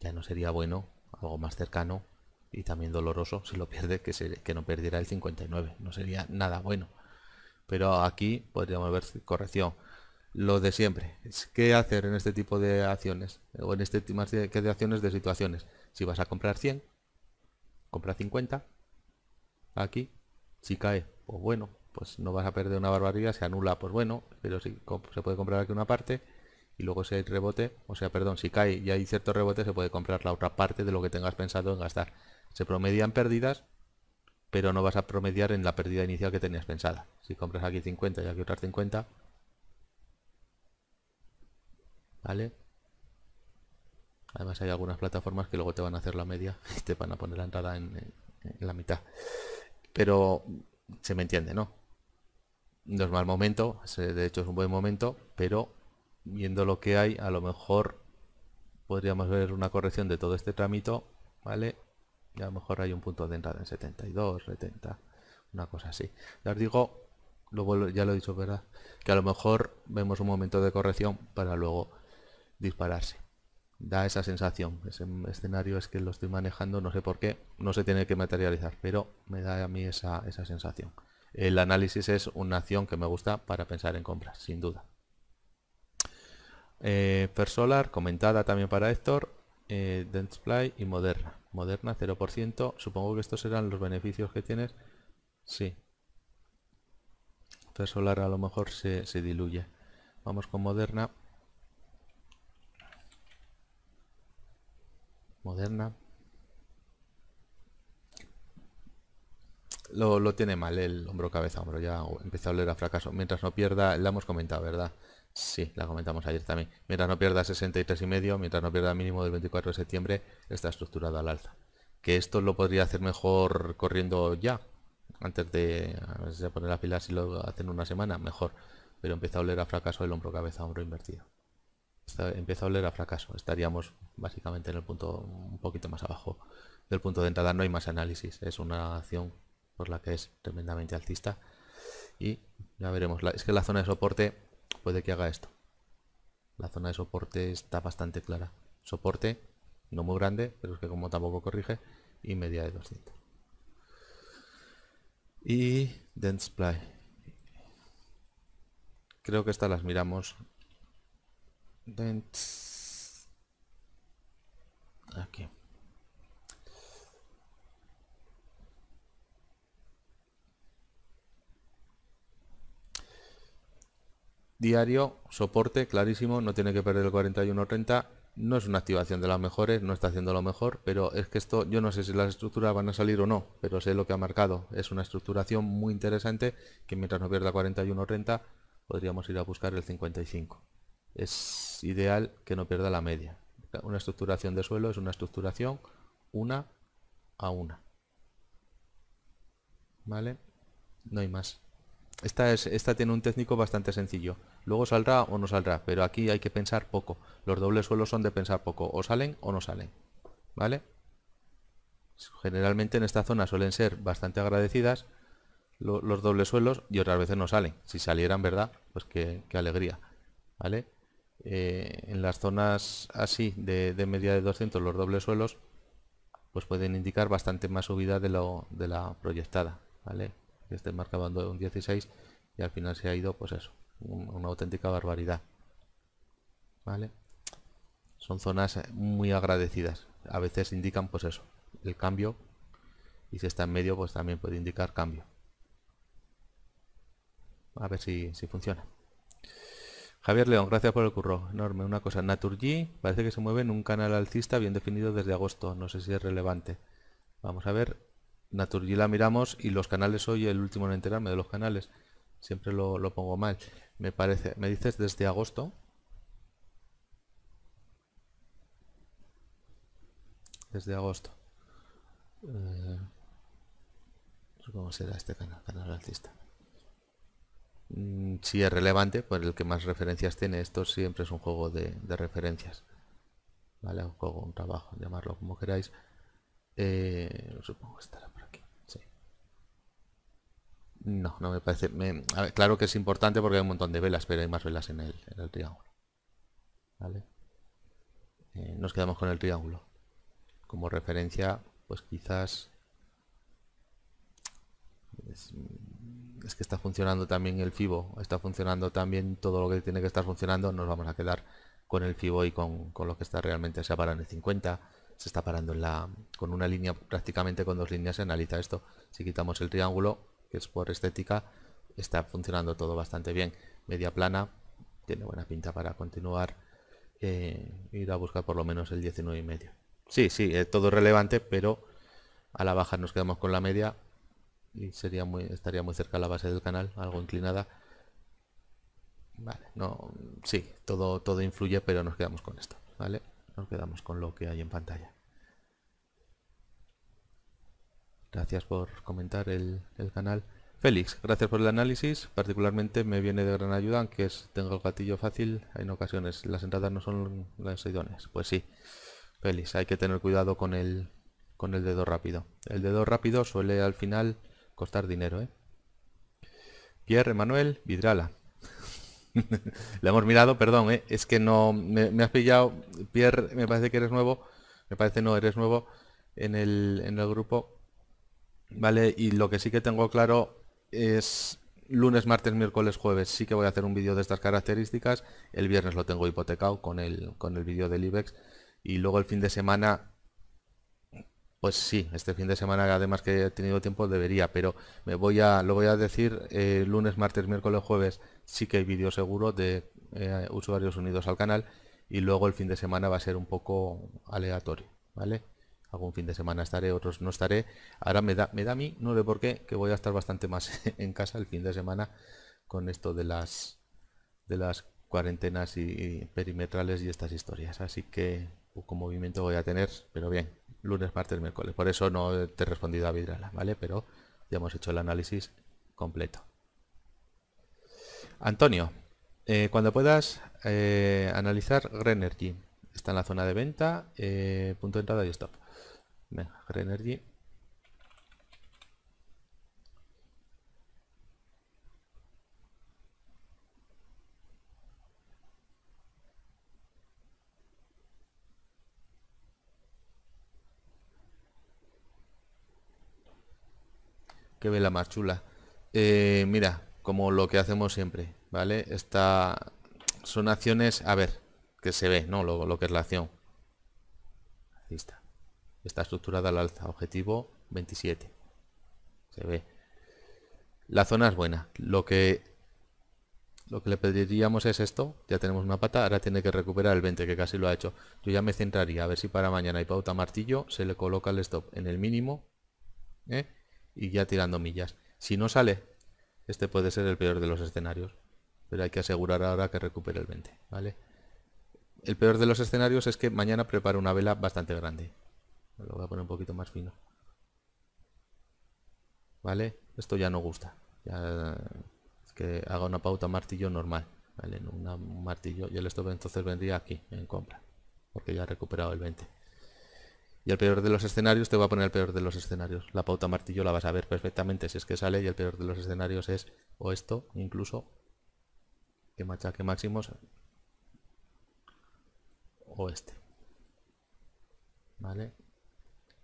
Ya no sería bueno, algo más cercano y también doloroso si lo pierde, que, se, que no perdiera el 59. No sería nada bueno. Pero aquí podríamos ver corrección. Lo de siempre. es ¿Qué hacer en este tipo de acciones? O en este tipo de acciones de situaciones. Si vas a comprar 100, compra 50. Aquí, si cae, pues bueno, pues no vas a perder una barbaridad, se anula, pues bueno, pero si se puede comprar aquí una parte y luego si hay rebote, o sea, perdón, si cae y hay cierto rebote, se puede comprar la otra parte de lo que tengas pensado en gastar. Se promedian pérdidas, pero no vas a promediar en la pérdida inicial que tenías pensada. Si compras aquí 50 y aquí otras 50, ¿vale? Además hay algunas plataformas que luego te van a hacer la media y te van a poner la entrada en la mitad. Pero se me entiende, ¿no? No es mal momento, de hecho es un buen momento, pero viendo lo que hay, a lo mejor podríamos ver una corrección de todo este trámite, ¿vale? Y a lo mejor hay un punto de entrada en 72, 70, una cosa así. Ya os digo, lo ya lo he dicho, ¿verdad? Que a lo mejor vemos un momento de corrección para luego dispararse. Da esa sensación, ese escenario es que lo estoy manejando, no sé por qué, no se tiene que materializar, pero me da a mí esa sensación. El análisis es una acción que me gusta para pensar en compras, sin duda. Eh, solar comentada también para Héctor, eh, Dentsply y Moderna. Moderna 0%, supongo que estos serán los beneficios que tienes. Sí. Solar a lo mejor se, diluye. Vamos con Moderna. Moderna. Lo, tiene mal el hombro cabeza hombro, ya empezó a oler a fracaso. Mientras no pierda, la hemos comentado, ¿verdad? Sí, la comentamos ayer también. Mientras no pierda 63,5, mientras no pierda mínimo del 24 de septiembre, está estructurado al alza. Que esto lo podría hacer mejor corriendo ya, antes de poner a pilas y lo hacen una semana, mejor. Pero empieza a oler a fracaso el hombro cabeza hombro invertido. Empieza a oler a fracaso. Estaríamos básicamente en el punto un poquito más abajo del punto de entrada. No hay más análisis. Es una acción por la que es tremendamente altista. Y ya veremos. Es que la zona de soporte puede que haga esto. La zona de soporte está bastante clara. Soporte, no muy grande, pero es que como tampoco corrige, y media de 200. Y dense play. Creo que estas las miramos. Dense... Aquí. diario, soporte, clarísimo, no tiene que perder el 41.30, no es una activación de las mejores, no está haciendo lo mejor, pero es que esto, yo no sé si las estructuras van a salir o no, pero sé lo que ha marcado, es una estructuración muy interesante que mientras no pierda 41.30 podríamos ir a buscar el 55. Es ideal que no pierda la media. Una estructuración de suelo es una estructuración una a una. ¿Vale? No hay más. Esta, tiene un técnico bastante sencillo. Luego saldrá o no saldrá, pero aquí hay que pensar poco. Los dobles suelos son de pensar poco. O salen o no salen. ¿Vale? Generalmente en esta zona suelen ser bastante agradecidas los dobles suelos y otras veces no salen. Si salieran, ¿verdad? Pues qué, alegría. ¿Vale? Eh, en las zonas así de, media de 200 los dobles suelos pues pueden indicar bastante más subida de, de la proyectada. ¿Vale? que este marcando un 16 y al final se ha ido pues eso una auténtica barbaridad vale son zonas eh, muy agradecidas a veces indican pues eso el cambio y si está en medio pues también puede indicar cambio a ver si, funciona Javier León, gracias por el curro, enorme. Una cosa, Naturgy parece que se mueve en un canal alcista bien definido desde agosto, no sé si es relevante. Vamos a ver, y la miramos y los canales hoy, el último en enterarme de los canales, siempre lo, pongo mal. Me parece, me dices desde agosto. Desde agosto. Eh, pues, ¿Cómo será este canal? Canal alcista. Mm, si es relevante, por pues el que más referencias tiene. Esto siempre es un juego de, referencias. ¿Vale? Un juego, un trabajo, llamarlo como queráis. Eh, supongo que estará no, no me parece. claro que es importante porque hay un montón de velas, pero hay más velas en el, triángulo. Eh, nos quedamos con el triángulo. Como referencia, pues quizás. Es, que está funcionando también el FIBO, está funcionando también todo lo que tiene que estar funcionando. Nos vamos a quedar con el FIBO y con, lo que está realmente. Se ha en el 50, se está parando en la, con una línea prácticamente con dos líneas. Se analiza esto. Si quitamos el triángulo, que es por estética, está funcionando todo bastante bien. Media plana, tiene buena pinta para continuar, eh, ir a buscar por lo menos el 19 y medio. Sí, sí, es eh, todo relevante, pero a la baja nos quedamos con la media y sería muy, estaría muy cerca la base del canal, algo inclinada. Vale, no, sí, todo, todo influye, pero nos quedamos con esto, ¿vale? Nos quedamos con lo que hay en pantalla. Gracias por comentar el, canal. Félix, gracias por el análisis. Particularmente me viene de gran ayuda, aunque es, tengo el gatillo fácil. En ocasiones las entradas no son las idóneas. Pues sí, Félix, hay que tener cuidado con el, con el dedo rápido. El dedo rápido suele al final costar dinero. ¿eh? Pierre Manuel Vidrala. Le hemos mirado, perdón, ¿eh? es que no me, me, has pillado. Pierre, me parece que eres nuevo. Me parece no, eres nuevo en el, en el grupo ¿vale? Y lo que sí que tengo claro es lunes, martes, miércoles, jueves sí que voy a hacer un vídeo de estas características. El viernes lo tengo hipotecado con el, vídeo del IBEX. Y luego el fin de semana, pues sí, este fin de semana además que he tenido tiempo debería, pero me voy a, lo voy a decir eh, lunes, martes, miércoles, jueves sí que hay vídeo seguro de eh, usuarios unidos al canal. Y luego el fin de semana va a ser un poco aleatorio, ¿vale? algún fin de semana estaré, otros no estaré. Ahora me da, me da a mí, no sé por qué, que voy a estar bastante más en casa el fin de semana con esto de las de las cuarentenas y, perimetrales y estas historias. Así que poco movimiento voy a tener, pero bien, lunes, martes, miércoles. Por eso no te he respondido a Vidrala, ¿vale? Pero ya hemos hecho el análisis completo. Antonio, eh, cuando puedas eh, analizar Energy. Está en la zona de venta, eh, punto de entrada y stop. Venga, Energy. Qué vela más chula. Eh, mira, como lo que hacemos siempre, ¿vale? Esta son acciones, a ver, que se ve, ¿no? lo que es la acción. Ahí está. Está estructurada al alza, objetivo 27. Se ve. La zona es buena. Lo que, lo que le pediríamos es esto. Ya tenemos una pata, ahora tiene que recuperar el 20, que casi lo ha hecho. Yo ya me centraría a ver si para mañana hay pauta martillo, se le coloca el stop en el mínimo ¿eh? y ya tirando millas. Si no sale, este puede ser el peor de los escenarios. Pero hay que asegurar ahora que recupere el 20, ¿vale? El peor de los escenarios es que mañana prepare una vela bastante grande. Lo voy a poner un poquito más fino. ¿Vale? Esto ya no gusta. que haga una pauta martillo normal. ¿Vale? un martillo. Y el esto entonces vendría aquí, en compra. Porque ya ha recuperado el 20. Y el peor de los escenarios, te voy a poner el peor de los escenarios. La pauta martillo la vas a ver perfectamente si es que sale. Y el peor de los escenarios es o esto, incluso. Que machaque máximos. O este. ¿Vale?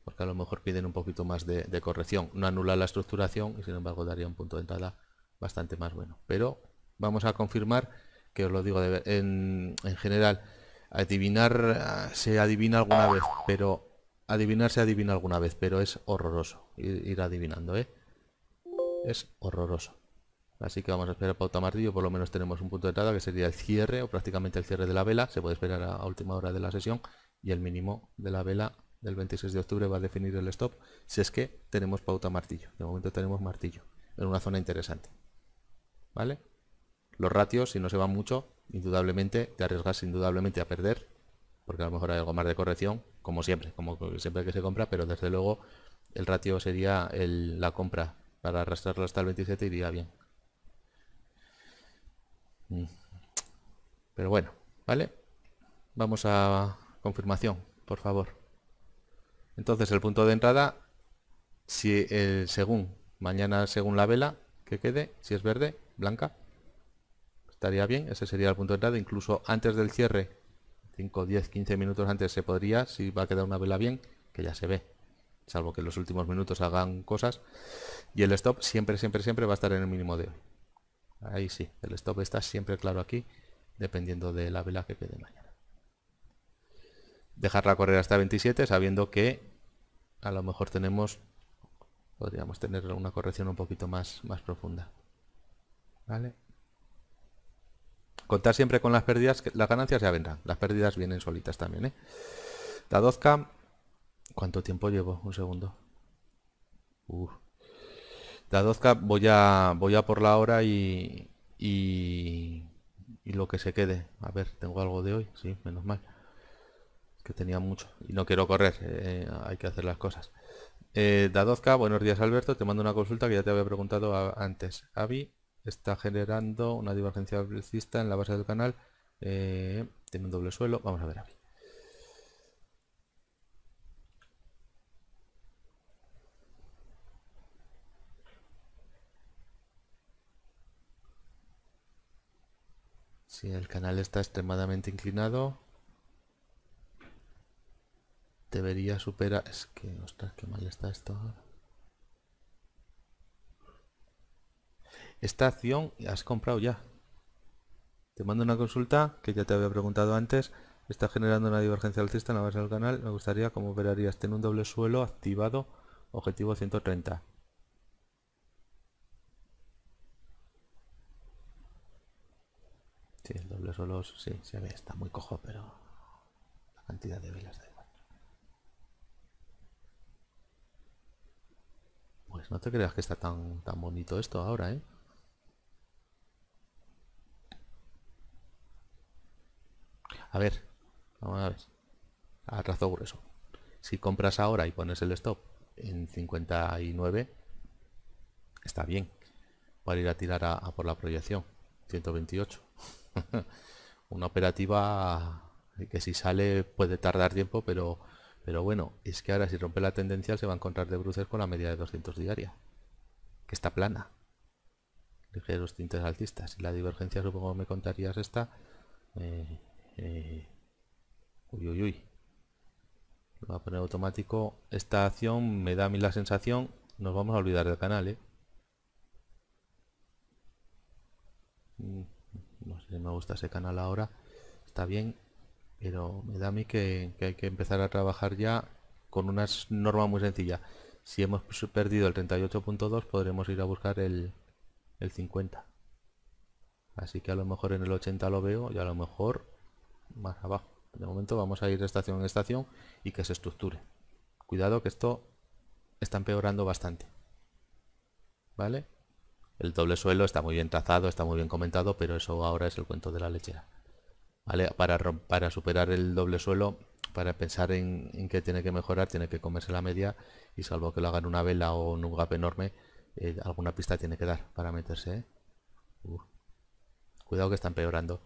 porque a lo mejor piden un poquito más de, corrección. No anula la estructuración y sin embargo daría un punto de entrada bastante más bueno. Pero vamos a confirmar que os lo digo en, general. Adivinar se adivina alguna vez, pero adivinar se adivina alguna vez, pero es horroroso ir, adivinando, ¿eh? Es horroroso. Así que vamos a esperar pauta martillo, por lo menos tenemos un punto de entrada que sería el cierre o prácticamente el cierre de la vela, se puede esperar a última hora de la sesión y el mínimo de la vela del 26 de octubre va a definir el stop si es que tenemos pauta martillo. De momento tenemos martillo en una zona interesante. ¿Vale? Los ratios, si no se van mucho, indudablemente te arriesgas indudablemente a perder, porque a lo mejor hay algo más de corrección, como siempre, como siempre que se compra, pero desde luego el ratio sería la compra para arrastrarlo hasta el 27 iría bien. Mm. Pero bueno, ¿vale? Vamos a confirmación, por favor. Entonces el punto de entrada, si el eh, según, mañana según la vela que quede, si es verde, blanca, estaría bien, ese sería el punto de entrada, incluso antes del cierre, 5, 10, 15 minutos antes se podría, si va a quedar una vela bien, que ya se ve, salvo que en los últimos minutos hagan cosas, y el stop siempre, siempre, siempre va a estar en el mínimo de hoy. Ahí sí, el stop está siempre claro aquí, dependiendo de la vela que quede mañana dejarla correr hasta 27 sabiendo que a lo mejor tenemos podríamos tener una corrección un poquito más, más profunda. ¿Vale? Contar siempre con las pérdidas, que las ganancias ya vendrán, las pérdidas vienen solitas también. ¿eh? ¿cuánto tiempo llevo? Un segundo. Uf. voy a, voy a por la hora y, y, y lo que se quede. A ver, tengo algo de hoy, sí, menos mal que tenía mucho y no quiero correr, eh, eh, hay que hacer las cosas. Eh, Dadozka, buenos días Alberto, te mando una consulta que ya te había preguntado antes. Avi está generando una divergencia alcista en la base del canal, tiene un doble suelo, vamos a ver Avi. Si el canal está extremadamente inclinado, debería superar... Es que, ostras, qué mal está esto ahora. Esta acción has comprado ya. Te mando una consulta que ya te había preguntado antes. Está generando una divergencia alcista en la base del canal. Me gustaría cómo operarías. Tiene un doble suelo activado. Objetivo 130. Sí, el doble suelo, sí, se ve, está muy cojo, pero la cantidad de velas Pues no te creas que está tan, tan bonito esto ahora, ¿eh? A ver, vamos a ver. A trazo grueso. Si compras ahora y pones el stop en 59, está bien. Para ir a tirar a, a por la proyección. 128. Una operativa que si sale puede tardar tiempo, pero pero bueno, es que ahora si rompe la tendencia se va a encontrar de bruces con la media de 200 diaria, que está plana. Ligeros tintes altistas. Y la divergencia, supongo que me contarías esta. Eh, eh, uy, uy, uy. Lo voy a poner automático. Esta acción me da a mí la sensación. Nos vamos a olvidar del canal, ¿eh? Mm, no sé si me gusta ese canal ahora. Está bien. Pero me da a mí que, hay que empezar a trabajar ya con una norma muy sencilla. Si hemos perdido el 38.2 podremos ir a buscar el, 50. Así que a lo mejor en el 80 lo veo y a lo mejor más abajo. De momento vamos a ir de estación en estación y que se estructure. Cuidado que esto está empeorando bastante. ¿Vale? El doble suelo está muy bien trazado, está muy bien comentado, pero eso ahora es el cuento de la lechera. Para, para superar el doble suelo, para pensar en, en qué tiene que mejorar, tiene que comerse la media y salvo que lo hagan una vela o un gap enorme, eh, alguna pista tiene que dar para meterse. ¿eh? Cuidado que están empeorando.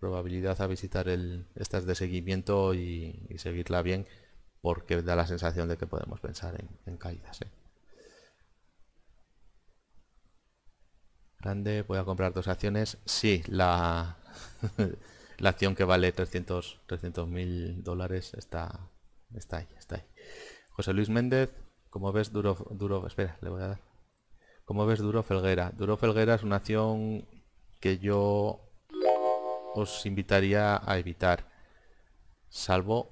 Probabilidad a visitar el, estas de seguimiento y, seguirla bien porque da la sensación de que podemos pensar en, caídas. ¿eh? Grande, voy a comprar dos acciones. Sí, la, la acción que vale 300 mil dólares está, está ahí, está ahí. José Luis Méndez, como ves Duro, Duro, espera, le voy a dar. Como ves Duro Felguera. Duro Felguera es una acción que yo os invitaría a evitar. Salvo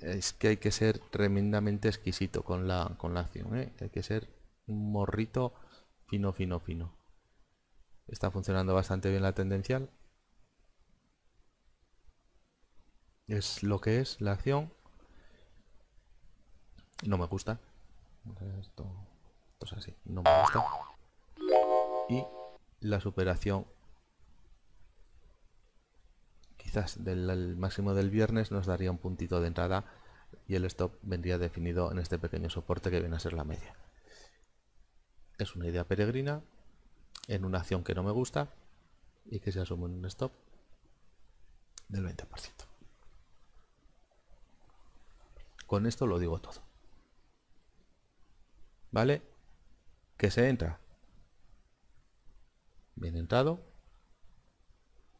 es que hay que ser tremendamente exquisito con la, con la acción, ¿eh? hay que ser un morrito fino, fino, fino. Está funcionando bastante bien la tendencial. es lo que es la acción. No me gusta. Esto, así, no me gusta. Y la superación quizás del máximo del viernes nos daría un puntito de entrada y el stop vendría definido en este pequeño soporte que viene a ser la media. Es una idea peregrina, en una acción que no me gusta y que se asume en un stop del 20%. Con esto lo digo todo. ¿Vale? Que se entra. Bien entrado.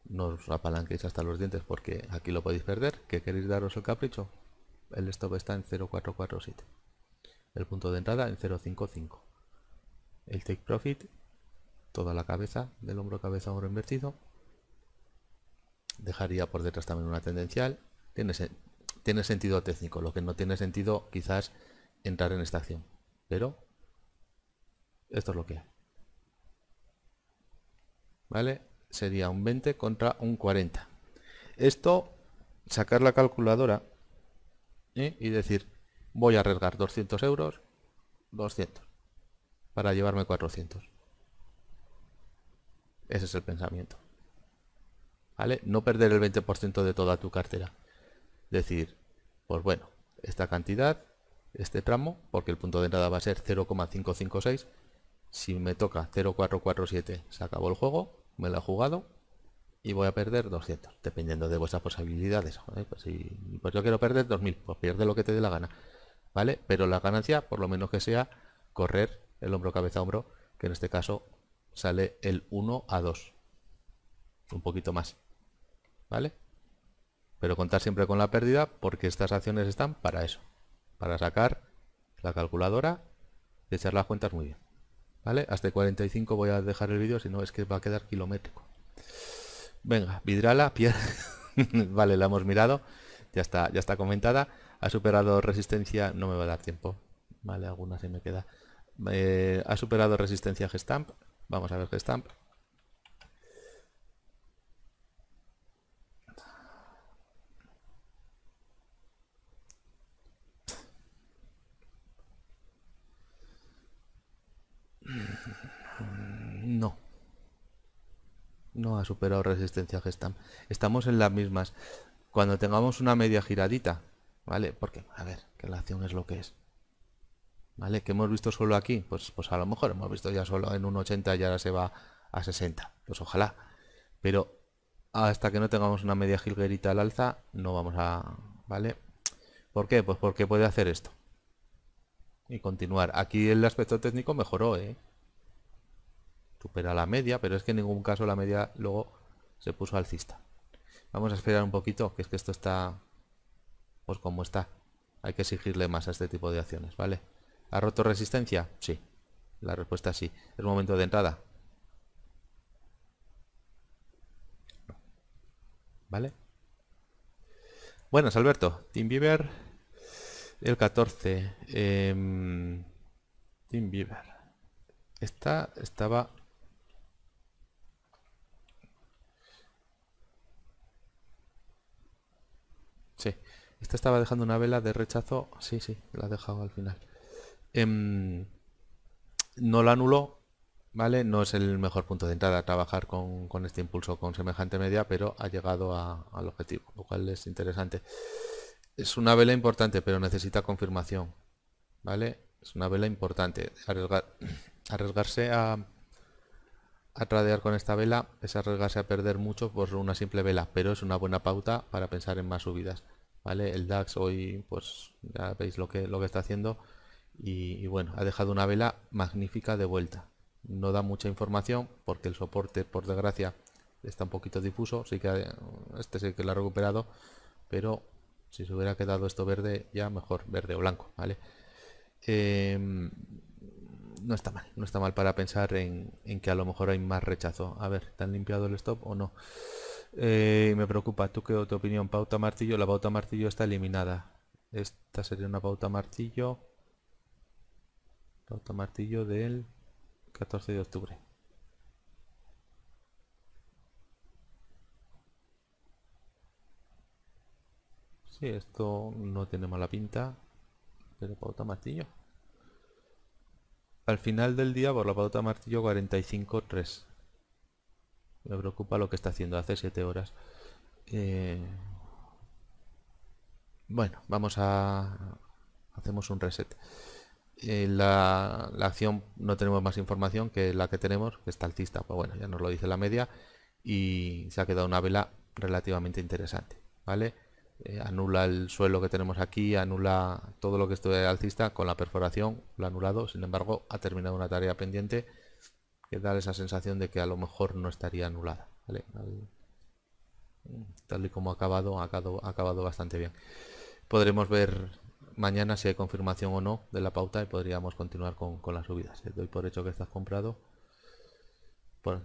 No os apalanquéis hasta los dientes porque aquí lo podéis perder. ¿Que queréis daros el capricho? El stop está en 0447. El punto de entrada en 055. El take profit, toda la cabeza, del hombro cabeza hombro invertido. Dejaría por detrás también una tendencial. Tienes tiene sentido técnico, lo que no tiene sentido quizás entrar en esta acción. Pero esto es lo que ¿Vale? Sería un 20 contra un 40. Esto, sacar la calculadora ¿eh? y decir, voy a arriesgar 200 euros, 200, para llevarme 400. Ese es el pensamiento. ¿Vale? No perder el 20% de toda tu cartera decir, pues bueno, esta cantidad, este tramo, porque el punto de entrada va a ser 0,556, si me toca 0,447 se acabó el juego, me lo he jugado y voy a perder 200, dependiendo de vuestras posibilidades. Pues pues yo quiero perder 2000, pues pierde lo que te dé la gana, ¿vale? Pero la ganancia, por lo menos que sea correr el hombro cabeza a hombro, que en este caso sale el 1 a 2, un poquito más, ¿vale? pero contar siempre con la pérdida porque estas acciones están para eso, para sacar la calculadora y echar las cuentas muy bien. ¿Vale? Hasta 45 voy a dejar el vídeo, si no es que va a quedar kilométrico. Venga, Vidrala, pierde. vale, la hemos mirado, ya está, ya está comentada. Ha superado resistencia, no me va a dar tiempo. Vale, alguna se me queda. Eh, ha superado resistencia Gestamp. Vamos a ver Gestamp. ha superado resistencia están Estamos en las mismas. Cuando tengamos una media giradita, ¿vale? Porque, a ver, que la acción es lo que es. ¿Vale? Que hemos visto solo aquí, pues, pues a lo mejor hemos visto ya solo en un 80 y ahora se va a 60. Pues ojalá. Pero hasta que no tengamos una media gilguerita al alza, no vamos a... ¿Vale? ¿Por qué? Pues porque puede hacer esto. Y continuar. Aquí el aspecto técnico mejoró, ¿eh? a la media, pero es que en ningún caso la media luego se puso alcista. Vamos a esperar un poquito, que es que esto está pues como está. Hay que exigirle más a este tipo de acciones, ¿vale? ¿Ha roto resistencia? Sí. La respuesta sí. ¿Es momento de entrada? ¿Vale? Bueno, Alberto. Team Beaver, el 14. Em, Team Beaver. Esta estaba Esta estaba dejando una vela de rechazo. Sí, sí, la ha dejado al final. Em, no la anuló, ¿vale? No es el mejor punto de entrada a trabajar con, este impulso con semejante media, pero ha llegado al objetivo, lo cual es interesante. Es una vela importante, pero necesita confirmación, ¿vale? Es una vela importante. arriesgarse a, a tradear con esta vela es arriesgarse a perder mucho por una simple vela, pero es una buena pauta para pensar en más subidas. El DAX hoy, pues ya veis lo que, lo que está haciendo y, bueno, ha dejado una vela magnífica de vuelta. No da mucha información porque el soporte, por desgracia, está un poquito difuso, sí que este es el que lo ha recuperado, pero si se hubiera quedado esto verde, ya mejor, verde o blanco, ¿vale? Em, no está mal, no está mal para pensar en, en, que a lo mejor hay más rechazo. A ver, ¿te limpiado el stop o no? Eh, me preocupa, ¿tú qué tu opinión? Pauta martillo, la pauta martillo está eliminada. Esta sería una pauta martillo. Pauta martillo del 14 de octubre. Sí, esto no tiene mala pinta, pero pauta martillo. Al final del día por la pauta martillo 45.3. Me preocupa lo que está haciendo hace 7 horas. Eh, bueno, vamos a... Hacemos un reset. En eh, la, acción no tenemos más información que la que tenemos, que está alcista, Pues bueno, ya nos lo dice la media. Y se ha quedado una vela relativamente interesante. ¿Vale? Eh, anula el suelo que tenemos aquí, anula todo lo que estuve alcista con la perforación, lo ha anulado, sin embargo ha terminado una tarea pendiente que dar esa sensación de que a lo mejor no estaría anulada. Tal y como ha acabado, ha acabado, bastante bien. Podremos ver mañana si hay confirmación o no de la pauta y podríamos continuar con, las subidas. ¿eh? Doy por hecho que estás comprado.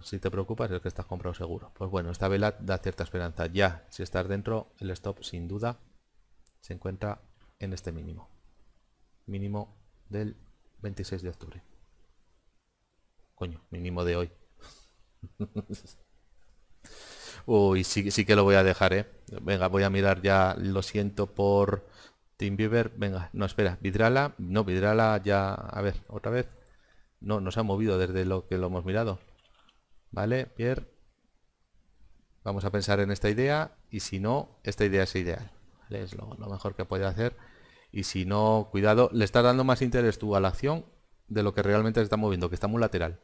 si te preocupas es que estás comprado seguro. Pues bueno, esta vela da cierta esperanza. Ya, si estás dentro, el stop sin duda se encuentra en este mínimo. Mínimo del 26 de octubre mínimo de hoy. Uy, sí, sí que lo voy a dejar, ¿eh? Venga, voy a mirar ya, lo siento por Team Beaver. Venga, no, espera, Vidrala. No, Vidrala ya... A ver, otra vez. No, no se ha movido desde lo que lo hemos mirado. ¿Vale, Pierre? Vamos a pensar en esta idea y si no, esta idea es ideal. Es lo, mejor que puede hacer. Y si no, cuidado, le estás dando más interés tú a la acción de lo que realmente se está moviendo, que está muy lateral.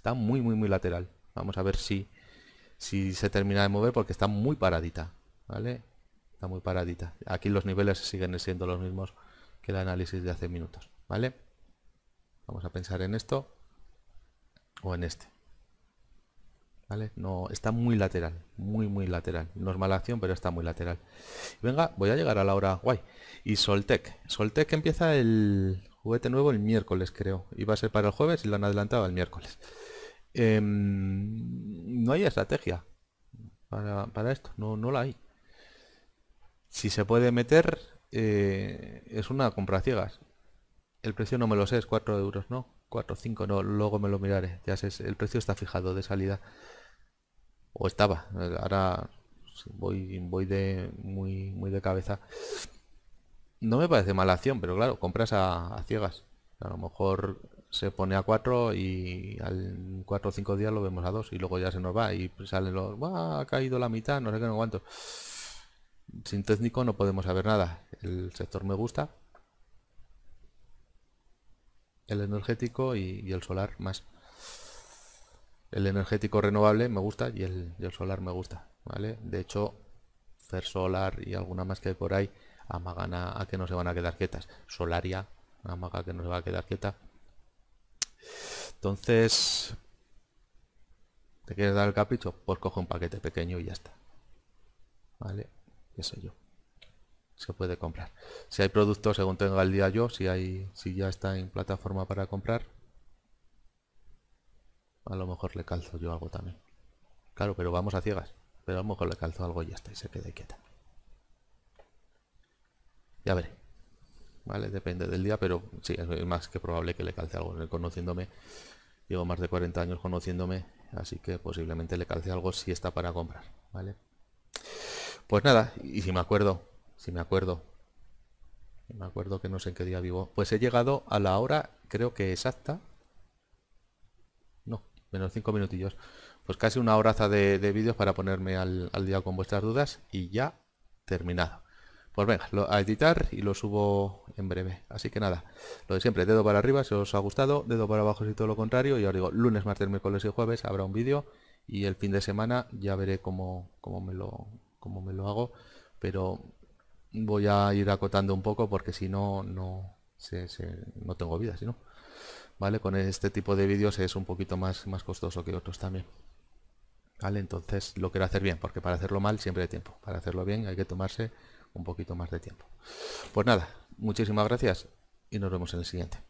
Está muy, muy, muy lateral. Vamos a ver si, si se termina de mover porque está muy paradita. ¿Vale? Está muy paradita. Aquí los niveles siguen siendo los mismos que el análisis de hace minutos. ¿Vale? Vamos a pensar en esto o en este. ¿Vale? No, está muy lateral, muy muy lateral. normal acción, pero está muy lateral. Venga, voy a llegar a la hora guay. Y Soltec. Soltec empieza el, Juguete nuevo el miércoles, creo. Iba a ser para el jueves y lo han adelantado el miércoles. Em, no hay estrategia para, esto, no, no la hay. Si se puede meter, eh, es una compra ciegas. El precio no me lo sé, es 4 euros, ¿no? 4, 5, no, luego me lo miraré. Ya sé, el precio está fijado de salida. O estaba, ahora voy, voy de muy, muy de cabeza. No me parece mala acción, pero claro, compras a, ciegas. A lo mejor se pone a 4 y al 4 o 5 días lo vemos a 2 y luego ya se nos va y salen los... Ha caído la mitad, no sé qué, no cuánto. Sin técnico no podemos saber nada. El sector me gusta. El energético y, el solar más. El energético renovable me gusta y el, solar me gusta. ¿vale? De hecho, Fer Solar y alguna más que hay por ahí Amagana a que no se van a quedar quietas. Solaria, Amaga que no se va a quedar quieta. Entonces, ¿te quieres dar el capricho? Pues coge un paquete pequeño y ya está. ¿Vale? Qué sé yo. Se puede comprar. Si hay producto, según tenga el día yo, si hay, si ya está en plataforma para comprar, a lo mejor le calzo yo algo también. Claro, pero vamos a ciegas. Pero a lo mejor le calzo algo y ya está y se queda quieta. Ya veré. ¿Vale? Depende del día, pero sí, es más que probable que le calce algo en conociéndome. Llevo más de 40 años conociéndome, así que posiblemente le calce algo si está para comprar, ¿vale? Pues nada, y si me acuerdo, si me acuerdo, me acuerdo que no sé en qué día vivo, pues he llegado a la hora, creo que exacta, no, menos 5 minutillos, pues casi una horaza de, vídeos para ponerme al día con vuestras dudas y ya terminado. Pues venga, a editar y lo subo en breve. Así que nada, lo de siempre, dedo para arriba si os ha gustado, dedo para abajo si todo lo contrario. Y ahora digo, lunes, martes, miércoles y jueves habrá un vídeo y el fin de semana ya veré cómo, me, lo, me lo hago. Pero voy a ir acotando un poco porque si no, no, no tengo vida, si no. ¿Vale? Con este tipo de vídeos es un poquito más, más costoso que otros también. ¿Vale? Entonces lo quiero hacer bien, porque para hacerlo mal siempre hay tiempo. Para hacerlo bien hay que tomarse un poquito más de tiempo. Pues nada, muchísimas gracias y nos vemos en el siguiente.